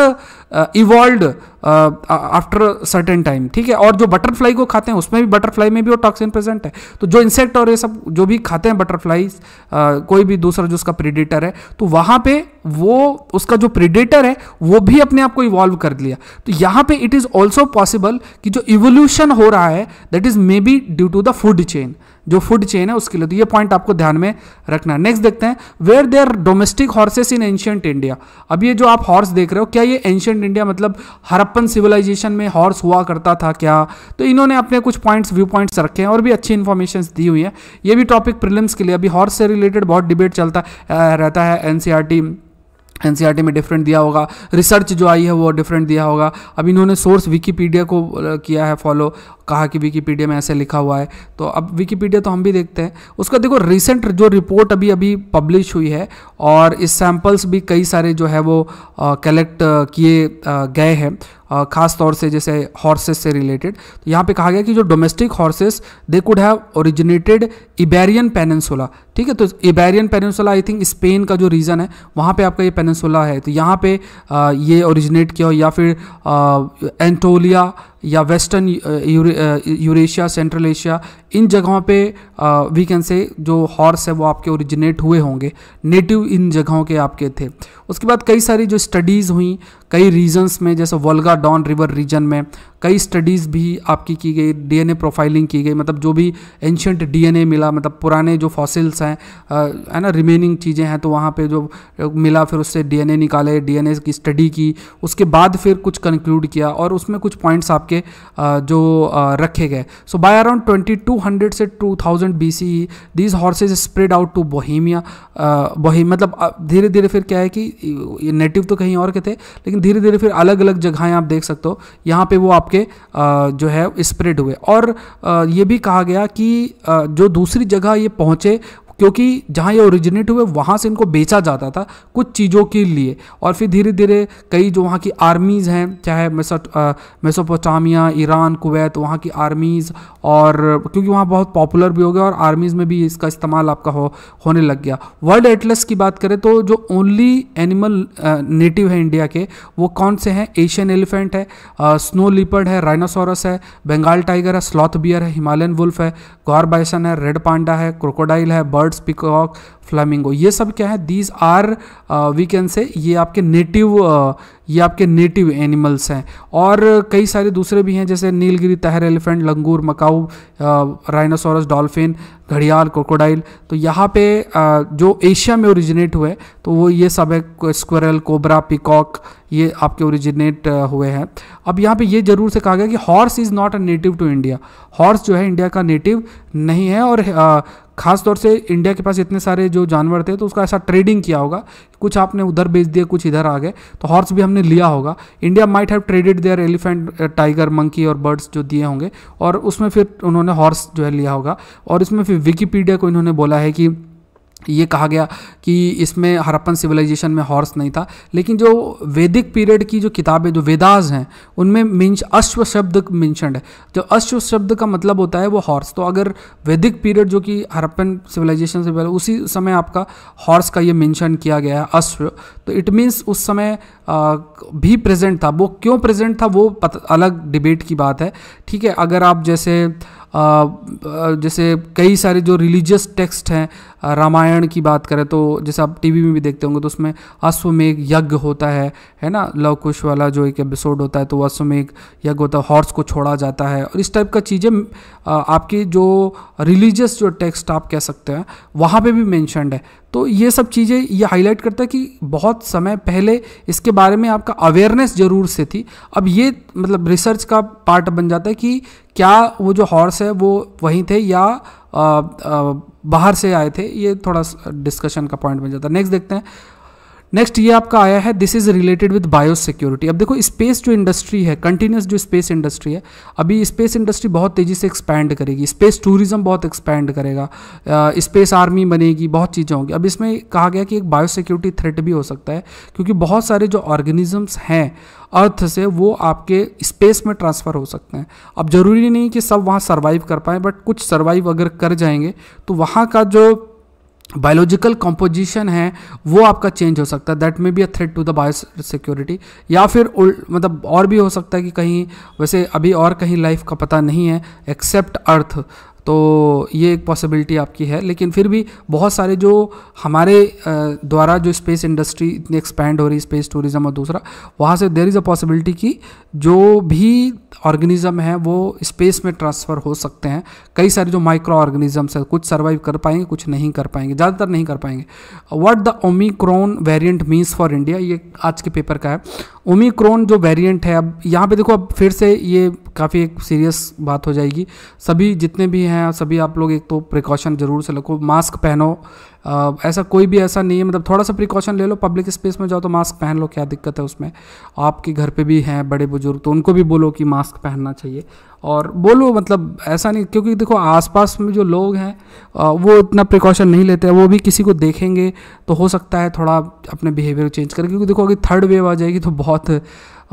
evolve after certain time ठीक है और जो बटरफ्लाई को खाते हैं उसमें भी बटरफ्लाई में भी वो टॉक्सिन प्रेजेंट है तो जो इंसेक्ट और ये सब जो भी खाते हैं बटरफ्लाई कोई भी दूसरा जो उसका प्रिडेटर है तो वहाँ पे वो उसका जो प्रिडेटर है वो भी अपने आप को इवॉल्व कर लिया तो यहाँ पे इट इज़ ऑल्सो पॉसिबल कि जो इवोल्यूशन हो रहा है that is may be due to the food chain जो फूड चेन है उसके लिए तो ये पॉइंट आपको ध्यान में रखना है नेक्स्ट देखते हैं were there domestic horses in ancient India अब ये जो आप हॉर्स देख रहे हो क्या ये एंशियंट इंडिया मतलब हर हरप्पन सिविलाइजेशन में हॉर्स हुआ करता था क्या तो इन्होंने अपने कुछ पॉइंट्स व्यू पॉइंट्स रखे हैं और भी अच्छी इन्फॉर्मेशन दी हुई है ये भी टॉपिक प्रिलिम्स के लिए अभी हॉर्स से रिलेटेड बहुत डिबेट चलता रहता है एन एन e e में डिफरेंट दिया होगा रिसर्च जो आई है वो डिफरेंट दिया होगा अब इन्होंने सोर्स विकीपीडिया को किया है फॉलो कहा कि विकीपीडिया में ऐसे लिखा हुआ है तो अब विकीपीडिया तो हम भी देखते हैं उसका देखो रिसेंट जो रिपोर्ट अभी अभी पब्लिश हुई है और इस सैम्पल्स भी कई सारे जो है वो कलेक्ट किए गए हैं खास तौर से जैसे हॉर्सेस से रिलेटेड तो यहाँ पे कहा गया कि जो domestic horses they could have originated Iberian peninsula ठीक है तो Iberian peninsula I think Spain का जो रीजन है वहाँ पे आपका ये पेनसोला है तो यहाँ पे आ, ये ओरिजिनेट किया या फिर एंटोलिया या वेस्टर्न यूरेशिया सेंट्रल एशिया इन जगहों पे वी कैन से जो हॉर्स है वो आपके ओरिजिनेट हुए होंगे नेटिव इन जगहों के आपके थे उसके बाद कई सारी जो स्टडीज़ हुई कई रीजन्स में जैसे वल्गा डॉन रिवर रीजन में कई स्टडीज़ भी आपकी की गई डीएनए प्रोफाइलिंग की गई मतलब जो भी एंशंट डीएनए मिला मतलब पुराने जो फॉसिल्स हैं है ना रिमेनिंग चीज़ें हैं तो वहाँ पे जो मिला फिर उससे डीएनए निकाले डीएनए की स्टडी की उसके बाद फिर कुछ कंक्लूड किया और उसमें कुछ पॉइंट्स आपके जो रखे गए so by around twenty two hundred से two thousand B C these horses spread out to Bohemia बोहिम मतलब धीरे धीरे फिर क्या है कि ये नेटिव तो कहीं और के थे लेकिन धीरे धीरे फिर अलग अलग जगहें आप देख सकते हो यहाँ पे वो आप आपके जो है स्प्रेड हुए और ये भी कहा गया कि जो दूसरी जगह ये पहुँचे क्योंकि जहाँ ये ओरिजिनेट हुए वहाँ से इनको बेचा जाता था कुछ चीज़ों के लिए और फिर धीरे धीरे कई जो वहाँ की आर्मीज़ हैं चाहे मेसोपोटामिया ईरान कुवैत वहाँ की आर्मीज़ और क्योंकि वहाँ बहुत पॉपुलर भी हो गया और आर्मीज़ में भी इसका इस्तेमाल आपका हो होने लग गया वर्ल्ड एटलस की बात करें तो जो ओनली एनिमल नेटिव है इंडिया के वो कौन से हैं एशियन एलिफेंट है स्नो लिपर्ड है राइनासोरस है बंगाल टाइगर है स्लॉथ बियर है हिमालयन वुल्फ है गौर बाइसन है रेड पांडा है क्रोकोडाइल है बर्ड बर्ड्स पिकॉक फ्लैमिंगो ये सब क्या है दीज आर वी कैन से ये आपके नेटिव uh, ये आपके नेटिव एनिमल्स हैं और कई सारे दूसरे भी हैं जैसे Nilgiri tahr elephant langur macaque rhinoceros uh, dolphin घड़ियाल क्रोकोडाइल तो यहाँ पे आ, uh, जो एशिया में ओरिजिनेट हुए तो वो ये सब है स्क्वरल कोबरा पिकॉक ये आपके ओरिजिनेट uh, हुए हैं अब यहाँ पे ये जरूर से कहा गया कि horse is not a native to India horse जो है इंडिया का नेटिव नहीं है और खासतौर से इंडिया के पास इतने सारे जो जानवर थे तो उसका ऐसा ट्रेडिंग किया होगा कुछ आपने उधर बेच दिए कुछ इधर आ गए तो हॉर्स भी हमने लिया होगा India might have traded their elephant tiger monkey और बर्ड्स जो दिए होंगे और उसमें फिर उन्होंने हॉर्स जो है लिया होगा और इसमें फिर विकीपीडिया को इन्होंने बोला है कि ये कहा गया कि इसमें हरप्पन सिविलाइजेशन में हॉर्स नहीं था लेकिन जो वैदिक पीरियड की जो किताबें जो वेदाज हैं उनमें मिंश अश्व शब्द मिंशन है जो अश्व शब्द का मतलब होता है वो हॉर्स तो अगर वैदिक पीरियड जो कि हरप्पन सिविलाइजेशन से पहले उसी समय आपका हॉर्स का ये मेंशन किया गया है अश्व तो इट मीन्स उस समय भी प्रेजेंट था वो क्यों प्रेजेंट था वो अलग डिबेट की बात है ठीक है अगर आप जैसे जैसे कई सारे जो रिलीजियस टेक्स्ट हैं रामायण की बात करें तो जैसे आप टीवी में भी देखते होंगे तो उसमें अश्वमेघ यज्ञ होता है है ना लवकुश वाला जो एक एपिसोड होता है तो अश्वमेघ यज्ञ होता है हॉर्स को छोड़ा जाता है और इस टाइप का चीज़ें आपकी जो रिलीजियस जो टेक्स्ट आप कह सकते हैं वहाँ पर भी मैंशनड है तो ये सब चीज़ें ये हाईलाइट करता है कि बहुत समय पहले इसके बारे में आपका अवेयरनेस ज़रूर से थी अब ये मतलब रिसर्च का पार्ट बन जाता है कि क्या वो जो हॉर्स है वो वहीं थे या आ, आ, बाहर से आए थे ये थोड़ा डिस्कशन का पॉइंट बन जाता है नेक्स्ट देखते हैं नेक्स्ट ये आपका आया है this is related with bio security अब देखो स्पेस जो इंडस्ट्री है कंटिन्यूस जो स्पेस इंडस्ट्री है अभी स्पेस इंडस्ट्री बहुत तेज़ी से एक्सपैंड करेगी स्पेस टूरिज्म बहुत एक्सपैंड करेगा स्पेस आर्मी बनेगी बहुत चीज़ें होंगी अब इसमें कहा गया कि एक बायो सिक्योरिटी थ्रेट भी हो सकता है क्योंकि बहुत सारे जो ऑर्गेनिजम्स हैं अर्थ से वो आपके स्पेस में ट्रांसफ़र हो सकते हैं अब ज़रूरी नहीं कि सब वहाँ सर्वाइव कर पाएँ बट कुछ सर्वाइव अगर कर जाएंगे तो वहाँ का जो बायोलॉजिकल कॉम्पोजिशन है वो आपका चेंज हो सकता है that may be a threat to the bio security या फिर मतलब और भी हो सकता है कि कहीं वैसे अभी और कहीं लाइफ का पता नहीं है एक्सेप्ट अर्थ तो ये एक पॉसिबिलिटी आपकी है लेकिन फिर भी बहुत सारे जो हमारे द्वारा जो स्पेस इंडस्ट्री इतनी एक्सपैंड हो रही स्पेस टूरिज़्म और दूसरा वहाँ से देर इज़ अ पॉसिबिलिटी कि जो भी ऑर्गेनिज्म है वो स्पेस में ट्रांसफ़र हो सकते हैं कई सारे जो माइक्रो ऑर्गेनिज़म्स हैं कुछ सर्वाइव कर पाएंगे कुछ नहीं कर पाएंगे ज़्यादातर नहीं कर पाएंगे what the omicron variant means for India ये आज के पेपर का है ओमिक्रोन जो वेरिएंट है अब यहाँ पे देखो अब फिर से ये काफ़ी एक सीरियस बात हो जाएगी सभी जितने भी हैं हैं सभी आप लोग एक तो प्रिकॉशन ज़रूर से रखो मास्क पहनो आ, ऐसा कोई भी ऐसा नहीं है मतलब थोड़ा सा प्रिकॉशन ले लो पब्लिक स्पेस में जाओ तो मास्क पहन लो क्या दिक्कत है उसमें आपके घर पे भी हैं बड़े बुजुर्ग तो उनको भी बोलो कि मास्क पहनना चाहिए और बोलो मतलब ऐसा नहीं क्योंकि देखो आसपास में जो लोग हैं वो इतना प्रिकॉशन नहीं लेते हैं वो भी किसी को देखेंगे तो हो सकता है थोड़ा अपने बिहेवियर चेंज करें क्योंकि देखो अगर थर्ड वेव आ जाएगी तो बहुत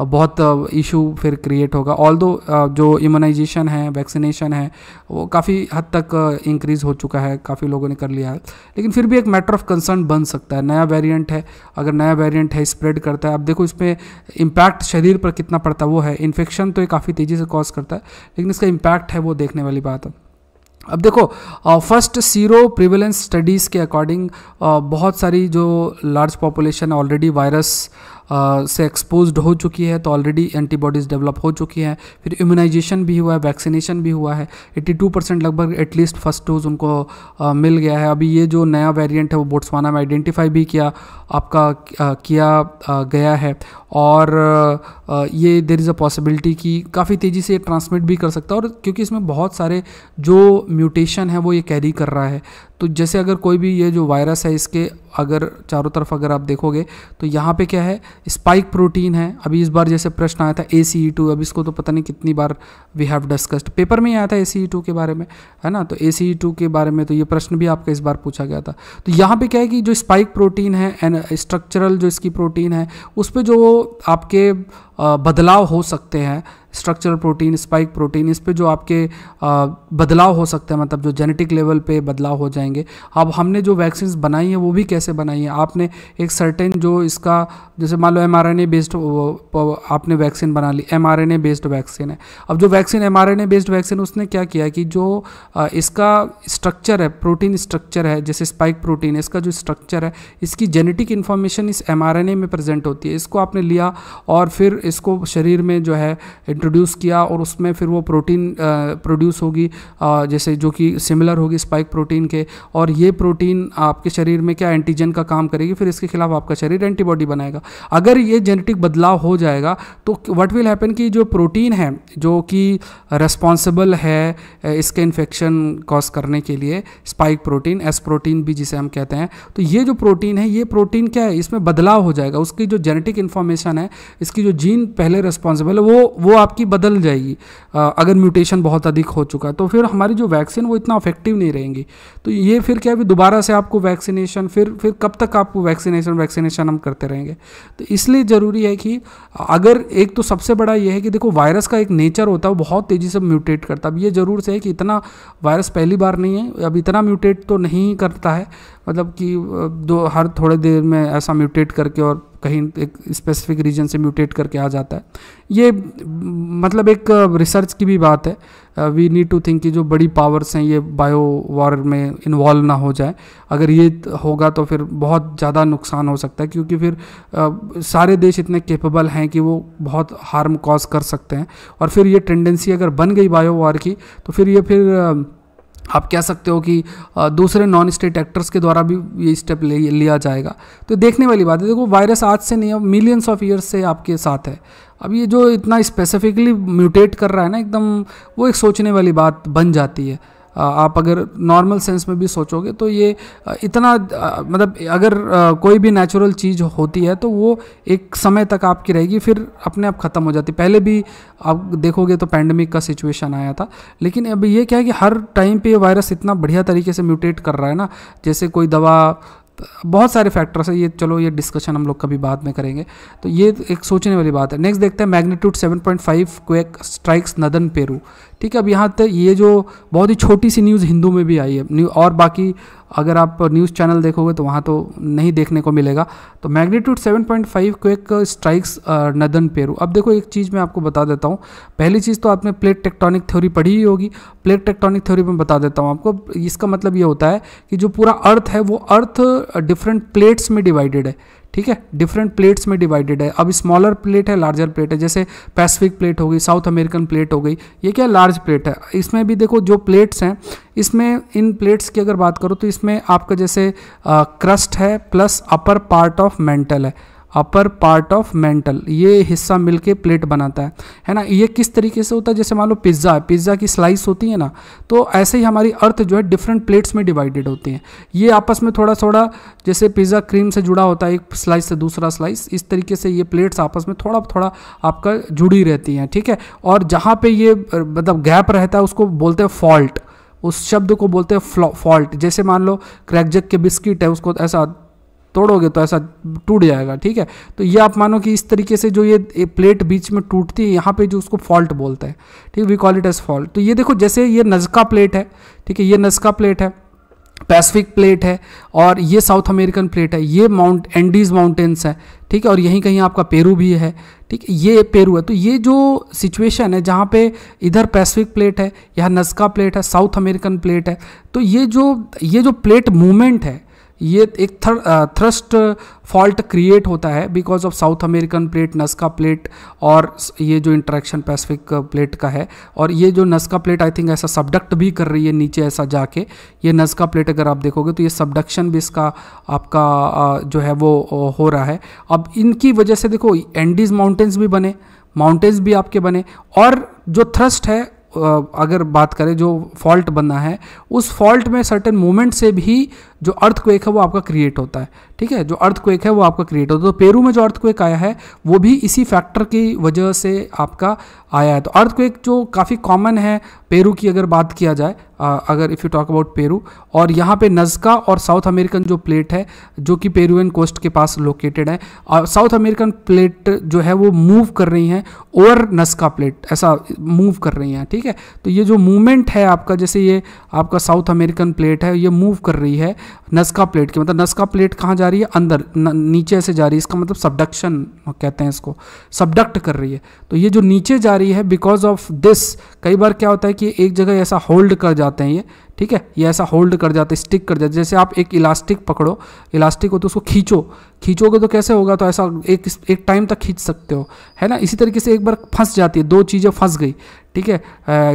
बहुत इशू फिर क्रिएट होगा ऑल दो जो इम्यूनाइजेशन है वैक्सीनेशन है वो काफ़ी हद तक इंक्रीज़ हो चुका है काफ़ी लोगों ने कर लिया है लेकिन फिर भी एक मैटर ऑफ कंसर्न बन सकता है नया वेरिएंट है अगर नया वेरिएंट है स्प्रेड करता है अब देखो इसमें इम्पैक्ट शरीर पर कितना पड़ता है वो है इन्फेक्शन तो ये काफ़ी तेज़ी से कॉज करता है लेकिन इसका इम्पैक्ट है वो देखने वाली बात है अब देखो फर्स्ट सीरो प्रिवेलेंस स्टडीज़ के अकॉर्डिंग बहुत सारी जो लार्ज पॉपुलेशन ऑलरेडी वायरस से एक्सपोज हो चुकी है तो ऑलरेडी एंटीबॉडीज़ डेवलप हो चुकी हैं फिर इम्यूनाइजेशन भी हुआ है वैक्सीनेशन भी हुआ है 82 परसेंट लगभग एटलीस्ट फर्स्ट डोज उनको आ, मिल गया है अभी ये जो नया वेरिएंट है वो बोट्सवाना में आइडेंटिफाई भी किया आपका आ, किया आ, गया है और आ, ये देर इज़ अ पॉसिबिलिटी कि काफ़ी तेज़ी से ट्रांसमिट भी कर सकता है और क्योंकि इसमें बहुत सारे जो म्यूटेशन है वो ये कैरी कर रहा है तो जैसे अगर कोई भी ये जो वायरस है इसके अगर चारों तरफ अगर आप देखोगे तो यहाँ पे क्या है स्पाइक प्रोटीन है अभी इस बार जैसे प्रश्न आया था ए सी टू अब इसको तो पता नहीं कितनी बार वी हैव डिस्कस्ड पेपर में ही आया था ए सी टू के बारे में है ना तो ए सी टू के बारे में तो ये प्रश्न भी आपका इस बार पूछा गया था तो यहाँ पे क्या है कि जो स्पाइक प्रोटीन है एंड स्ट्रक्चरल जो इसकी प्रोटीन है उस पर जो आपके बदलाव हो सकते हैं स्ट्रक्चरल प्रोटीन स्पाइक प्रोटीन इस पर जो आपके बदलाव हो सकते हैं मतलब जो जेनेटिक लेवल पे बदलाव हो जाएंगे अब हमने जो वैक्सीन बनाई हैं वो भी कैसे बनाई हैं आपने एक सर्टेन जो इसका जैसे मान लो एम आर बेस्ड आपने वैक्सीन बना ली एम आर बेस्ड वैक्सीन है अब जो vaccine M R based vaccine उसने क्या किया कि जो इसका स्ट्रक्चर है प्रोटीन स्ट्रक्चर है जैसे स्पाइक प्रोटीन है इसका जो स्ट्रक्चर है इसकी जेनेटिक इन्फॉर्मेशन इस एम में प्रेजेंट होती है इसको आपने लिया और फिर इसको शरीर में जो है इंट्रोड्यूस किया और उसमें फिर वो प्रोटीन प्रोड्यूस होगी जैसे जो कि सिमिलर होगी स्पाइक प्रोटीन के और ये प्रोटीन आपके शरीर में क्या एंटीजन का काम करेगी फिर इसके खिलाफ आपका शरीर एंटीबॉडी बनाएगा अगर ये जेनेटिक बदलाव हो जाएगा तो व्हाट विल हैपन कि जो प्रोटीन है जो कि रेस्पॉन्सिबल है इसके इन्फेक्शन कॉज करने के लिए स्पाइक प्रोटीन एस प्रोटीन भी जिसे हम कहते हैं तो ये जो प्रोटीन है ये प्रोटीन क्या है इसमें बदलाव हो जाएगा उसकी जो जेनेटिक इन्फॉर्मेशन है इसकी जो जीन पहले रेस्पॉन्सिबल है वो वो आप आपकी बदल जाएगी अगर म्यूटेशन बहुत अधिक हो चुका है तो फिर हमारी जो वैक्सीन वो इतना अफेक्टिव नहीं रहेंगी तो ये फिर क्या अभी दोबारा से आपको वैक्सीनेशन फिर फिर कब तक आपको वैक्सीनेशन वैक्सीनेशन हम करते रहेंगे तो इसलिए ज़रूरी है कि अगर एक तो सबसे बड़ा ये है कि देखो वायरस का एक नेचर होता है वो बहुत तेज़ी से म्यूटेट करता है अब ये ज़रूर से है कि इतना वायरस पहली बार नहीं है अब इतना म्यूटेट तो नहीं करता है मतलब कि दो हर थोड़े देर में ऐसा म्यूटेट करके और कहीं एक स्पेसिफिक रीजन से म्यूटेट करके आ जाता है ये मतलब एक रिसर्च की भी बात है वी नीड टू थिंक कि जो बड़ी पावर्स हैं ये बायो वॉर में इन्वॉल्व ना हो जाए अगर ये होगा तो फिर बहुत ज़्यादा नुकसान हो सकता है क्योंकि फिर आ, सारे देश इतने केपेबल हैं कि वो बहुत हार्म कॉज कर सकते हैं और फिर ये टेंडेंसी अगर बन गई बायो वॉर की तो फिर ये फिर आप कह सकते हो कि दूसरे नॉन स्टेट एक्टर्स के द्वारा भी ये स्टेप लिया जाएगा तो देखने वाली बात है देखो वायरस आज से नहीं अब मिलियंस ऑफ ईयर्स से आपके साथ है अब ये जो इतना स्पेसिफिकली म्यूटेट कर रहा है ना एकदम वो एक सोचने वाली बात बन जाती है आप अगर नॉर्मल सेंस में भी सोचोगे तो ये इतना मतलब अगर कोई भी नेचुरल चीज़ होती है तो वो एक समय तक आपकी रहेगी फिर अपने आप ख़त्म हो जाती पहले भी आप देखोगे तो पैंडमिक का सिचुएशन आया था लेकिन अब ये क्या है कि हर टाइम पे ये वायरस इतना बढ़िया तरीके से म्यूटेट कर रहा है ना जैसे कोई दवा बहुत सारे फैक्टर्स है ये चलो ये डिस्कशन हम लोग कभी बाद में करेंगे तो ये एक सोचने वाली बात है नेक्स्ट देखते हैं magnitude 7.5 quake strikes northern Peru ठीक है अब यहाँ तक ये जो बहुत ही छोटी सी न्यूज़ हिंदू में भी आई है और बाकी अगर आप न्यूज़ चैनल देखोगे तो वहाँ तो नहीं देखने को मिलेगा तो मैग्नीट्यूड 7.5 को एक स्ट्राइक्स नदन पेरू अब देखो एक चीज़ मैं आपको बता देता हूँ पहली चीज़ तो आपने प्लेट टेक्टोनिक थ्योरी पढ़ी ही होगी प्लेट टेक्टोनिक थ्योरी में बता देता हूँ आपको इसका मतलब ये होता है कि जो पूरा अर्थ है वो अर्थ डिफरेंट प्लेट्स में डिवाइडेड है ठीक है डिफरेंट प्लेट्स में डिवाइडेड है अब स्मॉलर प्लेट है लार्जर प्लेट है जैसे पैसिफिक प्लेट हो गई साउथ अमेरिकन प्लेट हो गई ये क्या लार्ज प्लेट है इसमें भी देखो जो प्लेट्स हैं इसमें इन प्लेट्स की अगर बात करो तो इसमें आपका जैसे क्रस्ट है plus upper part of mantle है अपर पार्ट ऑफ मेंटल ये हिस्सा मिलके प्लेट बनाता है है ना ये किस तरीके से होता है जैसे मान लो पिज़्ज़ा पिज़्ज़ा की स्लाइस होती है ना तो ऐसे ही हमारी अर्थ जो है डिफरेंट प्लेट्स में डिवाइडेड होती हैं ये आपस में थोड़ा थोड़ा जैसे पिज़्ज़ा क्रीम से जुड़ा होता है एक स्लाइस से दूसरा स्लाइस इस तरीके से ये प्लेट्स आपस में थोड़ा थोड़ा आपका जुड़ी रहती हैं ठीक है और जहाँ पर ये मतलब गैप रहता है उसको बोलते हैं फॉल्ट उस शब्द को बोलते हैं फॉल्ट जैसे मान लो क्रैकजक के बिस्किट है उसको ऐसा तोड़ोगे तो ऐसा टूट जाएगा ठीक है तो ये आप मानो कि इस तरीके से जो ये प्लेट बीच में टूटती है यहाँ पे जो उसको फॉल्ट बोलता है ठीक है we call it as fault तो ये देखो जैसे ये नजका प्लेट है ठीक है ये नजका प्लेट है पैसिफिक प्लेट है और ये साउथ अमेरिकन प्लेट है ये माउंट एंडीज माउंटेन्स है ठीक है और यहीं कहीं आपका पेरू भी है ठीक है ये पेरू है तो ये जो सिचुएशन है जहाँ पे इधर पैसिफिक प्लेट है यहाँ नस्का प्लेट है साउथ अमेरिकन प्लेट है तो ये जो ये जो प्लेट मूवमेंट है ये एक थर, थ्रस्ट फॉल्ट क्रिएट होता है because of South American plate Nazca plate और ये जो इंटरेक्शन पैसिफिक प्लेट का है और ये जो नस्का प्लेट आई थिंक ऐसा सबडक्ट भी कर रही है नीचे ऐसा जाके ये नस्का प्लेट अगर आप देखोगे तो ये सबडक्शन भी इसका आपका जो है वो हो रहा है अब इनकी वजह से देखो एंडीज माउंटेन्स भी बने माउंटेन्स भी आपके बने और जो थ्रस्ट है अगर बात करें जो फॉल्ट बना है उस फॉल्ट में सर्टेन मोमेंट से भी जो अर्थ क्वेक है वो आपका क्रिएट होता है ठीक है जो अर्थ क्वेक है वो आपका क्रिएट होता है तो पेरू में जो अर्थ क्वेक आया है वो भी इसी फैक्टर की वजह से आपका आया है तो अर्थ क्वेक जो काफ़ी कॉमन है पेरू की अगर बात किया जाए आ, अगर if you talk about Peru और यहाँ पे नजका और साउथ अमेरिकन जो प्लेट है जो कि पेरुएन कोस्ट के पास लोकेटेड है साउथ अमेरिकन प्लेट जो है वो मूव कर रही हैं ओवर नजका प्लेट ऐसा मूव कर रही हैं ठीक है तो ये जो मूवमेंट है आपका जैसे ये आपका आपका साउथ अमेरिकन प्लेट है ये मूव कर रही है नस्का प्लेट की मतलब नस्का प्लेट कहाँ जा रही है अंदर न, नीचे से जा रही है इसका मतलब सबडक्शन कहते हैं इसको सबडक्ट कर रही है तो ये जो नीचे जा रही है बिकॉज ऑफ दिस कई बार क्या होता है कि एक जगह ऐसा होल्ड कर जाते हैं ये ठीक है ये ऐसा होल्ड कर जाते स्टिक कर जाते जैसे आप एक इलास्टिक पकड़ो इलास्टिक हो तो उसको खींचो खींचोगे तो कैसे होगा तो ऐसा एक एक टाइम तक खींच सकते हो है ना इसी तरीके से एक बार फंस जाती है दो चीज़ें फंस गई ठीक है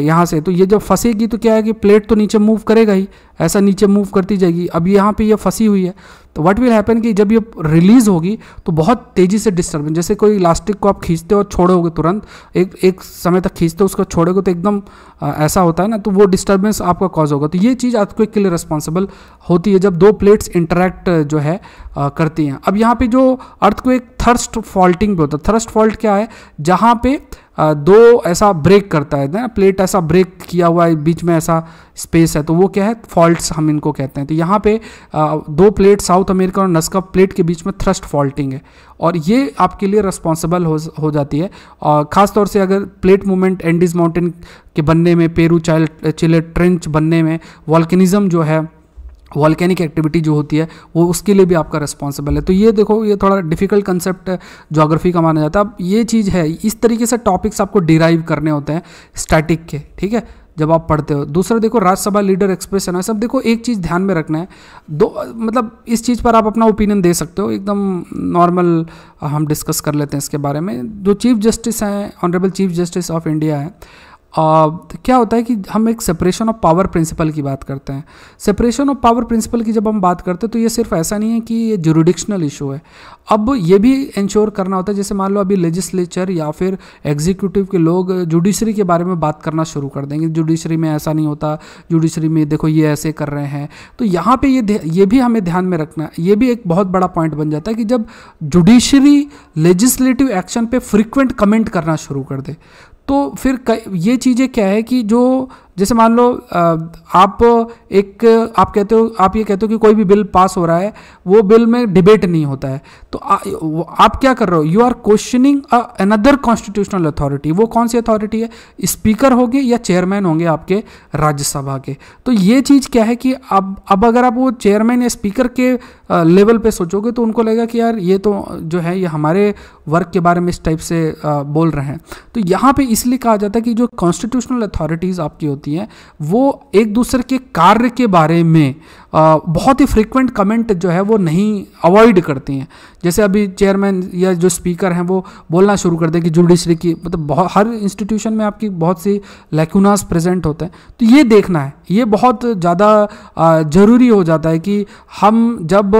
यहाँ से तो ये जब फंसेगी तो क्या है कि प्लेट तो नीचे मूव करेगा ही ऐसा नीचे मूव करती जाएगी अब यहाँ पे ये फंसी हुई है तो व्हाट विल हैपन कि जब ये रिलीज़ होगी तो बहुत तेज़ी से डिस्टर्बेंस जैसे कोई इलास्टिक को आप खींचते हो और छोड़ोगे तुरंत एक एक समय तक खींचते हो उसको छोड़ोगे तो एकदम ऐसा होता है ना तो वो डिस्टर्बेंस आपका कॉज होगा तो ये चीज़ आपको के लिए रिस्पॉन्सिबल होती है जब दो प्लेट्स इंटरेक्ट जो है आ, करती हैं अब यहाँ पर जो अर्थ को एक थर्स्ट फॉल्टिंग भी होता है थर्स्ट फॉल्ट क्या है जहाँ पर दो ऐसा ब्रेक करता है ना प्लेट ऐसा ब्रेक किया हुआ है बीच में ऐसा स्पेस है तो वो क्या है फॉल्ट्स हम इनको कहते हैं तो यहाँ पे दो प्लेट साउथ अमेरिका और नस्का प्लेट के बीच में थ्रस्ट फॉल्टिंग है और ये आपके लिए रिस्पॉन्सिबल हो हो जाती है और ख़ासतौर से अगर प्लेट मूवमेंट एंडीज माउंटेन के बनने में पेरू चाइल चिले ट्रेंच बनने में वॉल्किनिज़म जो है वॉलकैनिक एक्टिविटी जो होती है वो उसके लिए भी आपका रिस्पॉन्सिबल है तो ये देखो ये थोड़ा डिफिकल्ट कंसेप्ट जोग्राफी का माना जाता है अब ये चीज़ है इस तरीके से टॉपिक्स आपको डिराइव करने होते हैं स्टैटिक के ठीक है जब आप पढ़ते हो दूसरा देखो राज्यसभा लीडर एक्सप्रेशन है सब देखो एक चीज़ ध्यान में रखना है दो मतलब इस चीज़ पर आप अपना ओपिनियन दे सकते हो एकदम नॉर्मल हम डिस्कस कर लेते हैं इसके बारे में जो चीफ जस्टिस हैं honourable chief justice of India है तो क्या होता है कि हम एक सेपरेशन ऑफ पावर प्रिंसिपल की बात करते हैं सेपरेशन ऑफ पावर प्रिंसिपल की जब हम बात करते हैं तो ये सिर्फ ऐसा नहीं है कि ये जुरिडिक्शनल इशू है अब ये भी इंश्योर करना होता है जैसे मान लो अभी लेजिस्लेचर या फिर एग्जीक्यूटिव के लोग जुडिशरी के बारे में बात करना शुरू कर देंगे जुडिशरी में ऐसा नहीं होता जुडिशरी में देखो ये ऐसे कर रहे हैं तो यहाँ पर ये ये भी हमें ध्यान में रखना ये भी एक बहुत बड़ा पॉइंट बन जाता है कि जब जुडिशरी लेजिस्लेटिव एक्शन पर फ्रिक्वेंट कमेंट करना शुरू कर दे तो फिर ये चीज़ें क्या है कि जो जैसे मान लो आप एक आप कहते हो आप ये कहते हो कि कोई भी बिल पास हो रहा है वो बिल में डिबेट नहीं होता है तो आ, आप क्या कर रहे हो you are questioning another constitutional authority वो कौन सी अथॉरिटी है स्पीकर होगी या चेयरमैन होंगे आपके राज्यसभा के तो ये चीज़ क्या है कि अब अब अगर आप वो चेयरमैन या स्पीकर के लेवल पे सोचोगे तो उनको लगेगा कि यार ये तो जो है ये हमारे वर्क के बारे में इस टाइप से बोल रहे हैं तो यहाँ पे इसलिए कहा जाता है कि जो कॉन्स्टिट्यूशनल अथॉरिटीज़ आपकी होती होती हैं वो एक दूसरे के कार्य के बारे में बहुत ही फ्रिक्वेंट कमेंट जो है वो नहीं अवॉइड करती हैं जैसे अभी चेयरमैन या जो स्पीकर हैं वो बोलना शुरू कर दें कि जुडिशरी की मतलब बहुत हर इंस्टीट्यूशन में आपकी बहुत सी लैकुनास प्रेजेंट होते हैं तो ये देखना है ये बहुत ज़्यादा ज़रूरी हो जाता है कि हम जब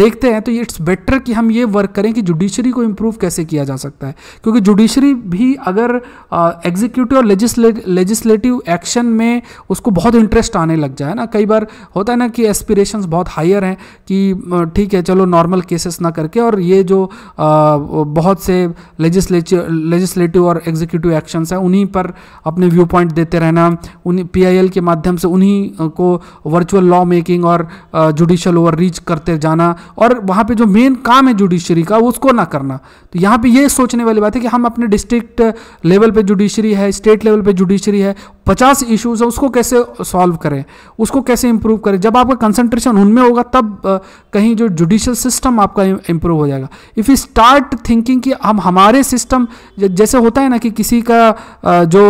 देखते हैं तो इट्स बेटर कि हम ये वर्क करें कि जुडिशरी को इम्प्रूव कैसे किया जा सकता है क्योंकि जुडिशरी भी अगर एग्जीक्यूटिव और लेजिस्लेटिव एक्शन में उसको बहुत इंटरेस्ट आने लग जाए ना कई बार होता है ना कि उनकी एस्पिरेशंस बहुत हायर हैं कि ठीक है चलो नॉर्मल केसेस ना करके और ये जो आ, बहुत से लेजिस्लेचर लेजिस्लेटिव और एग्जीक्यूटिव एक्शंस हैं उन्हीं पर अपने व्यू पॉइंट देते रहना उन्हीं पीआईएल के माध्यम से उन्हीं को वर्चुअल लॉ मेकिंग और जुडिशल ओवर रीच करते जाना और वहाँ पर जो मेन काम है जुडिशरी का उसको ना करना तो यहाँ पर ये सोचने वाली बात है कि हम अपने डिस्ट्रिक्ट लेवल पर जुडिशरी है स्टेट लेवल पर जुडिशरी है पचास इश्यूज़ है उसको कैसे सॉल्व करें उसको कैसे इंप्रूव करें जब आपका कंसंट्रेशन उनमें होगा तब कहीं जो जुडिशल सिस्टम आपका इंप्रूव हो जाएगा इफ़ यू स्टार्ट थिंकिंग कि हम हमारे सिस्टम जैसे होता है ना कि किसी का जो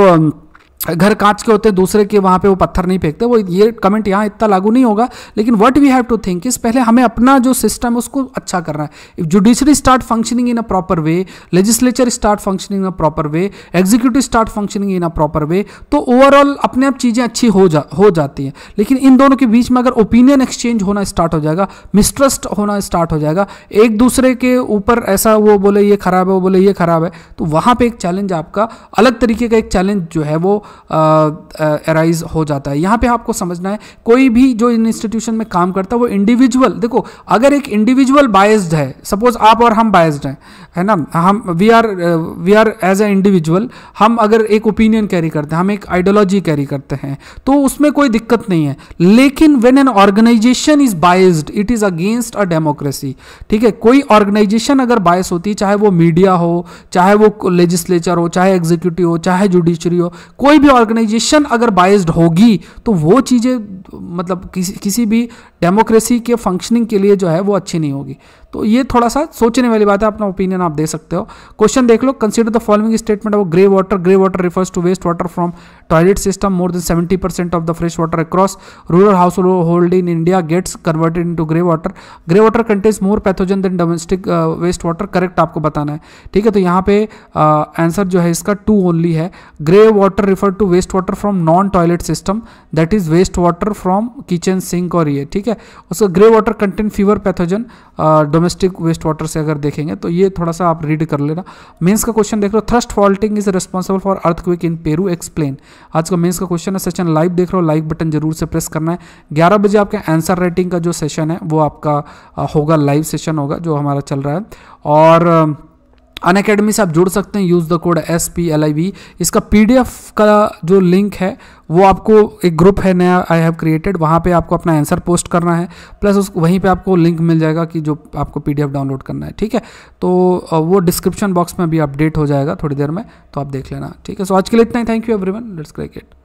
घर कांच के होते हैं दूसरे के वहाँ पे वो पत्थर नहीं फेंकते वो ये कमेंट यहाँ इतना लागू नहीं होगा लेकिन what we have to think इस पहले हमें अपना जो सिस्टम है उसको अच्छा करना है if judiciary start functioning in a proper way legislature start functioning in a proper way executive start functioning in a proper way तो ओवरऑल अपने आप चीज़ें अच्छी हो जा हो जाती हैं लेकिन इन दोनों के बीच में अगर ओपिनियन एक्सचेंज होना स्टार्ट हो जाएगा मिसट्रस्ट होना स्टार्ट हो जाएगा एक दूसरे के ऊपर ऐसा वो बोले ये खराब है वो बोले ये खराब है तो वहाँ पर एक चैलेंज आपका अलग तरीके का एक चैलेंज जो है वो अराइज हो जाता है यहाँ पे आपको समझना है कोई भी जो इन इंस्टीट्यूशन में काम करता है वो इंडिविजुअल देखो अगर एक इंडिविजुअल बायस्ड है सपोज आप और हम बायस्ड हैं है ना हम we are we are as a individual हम अगर एक ओपिनियन कैरी करते हैं हम एक आइडियोलॉजी कैरी करते हैं तो उसमें कोई दिक्कत नहीं है लेकिन when an organization is biased it is against a democracy ठीक है कोई ऑर्गेनाइजेशन अगर बायस होती है चाहे वो मीडिया हो चाहे वो लेजिस्लेचर हो चाहे एग्जीक्यूटिव हो चाहे जुडिशरी हो कोई भी ऑर्गेनाइजेशन अगर बाइज्ड होगी तो वो चीज़ें मतलब किसी किसी भी डेमोक्रेसी के फंक्शनिंग के लिए जो है वो अच्छी नहीं होगी तो ये थोड़ा सा सोचने वाली बात है अपना ओपिनियन आप दे सकते हो क्वेश्चन देख लो consider the following statement of grey water grey water refers to waste water from toilet system more than seventy percent of the fresh water across rural household in India gets converted to grey water grey water contains more pathogen than domestic waste water correct आपको बताना है ठीक है तो यहाँ पे answer uh, जो है इसका टू ओनली है grey water refer to waste water from non toilet system that is waste water from kitchen sink और ये ठीक है उसका grey water content fewer pathogen domestic waste water से अगर देखेंगे तो ये थोड़ा सा आप रीड कर लेना मेंस का क्वेश्चन देख रहे हो thrust faulting is responsible for earthquake in Peru explain आज का मेंस का क्वेश्चन है सेशन लाइव देख रहे हो लाइक बटन जरूर से प्रेस करना है ग्यारह बजे आपके आंसर राइटिंग का जो सेशन है वो आपका होगा लाइव सेशन होगा जो हमारा चल रहा है और अन अकेडमी से आप जुड़ सकते हैं use the code S P L I V इसका पी डी एफ का जो लिंक है वो आपको एक ग्रुप है नया आई हैव क्रिएटेड वहाँ पे आपको अपना आंसर पोस्ट करना है प्लस उस वहीं पे आपको लिंक मिल जाएगा कि जो आपको पी डी एफ डाउनलोड करना है ठीक है तो वो डिस्क्रिप्शन बॉक्स में भी अपडेट हो जाएगा थोड़ी देर में तो आप देख लेना ठीक है सो आज के लिए इतना ही thank you everyone let's cricket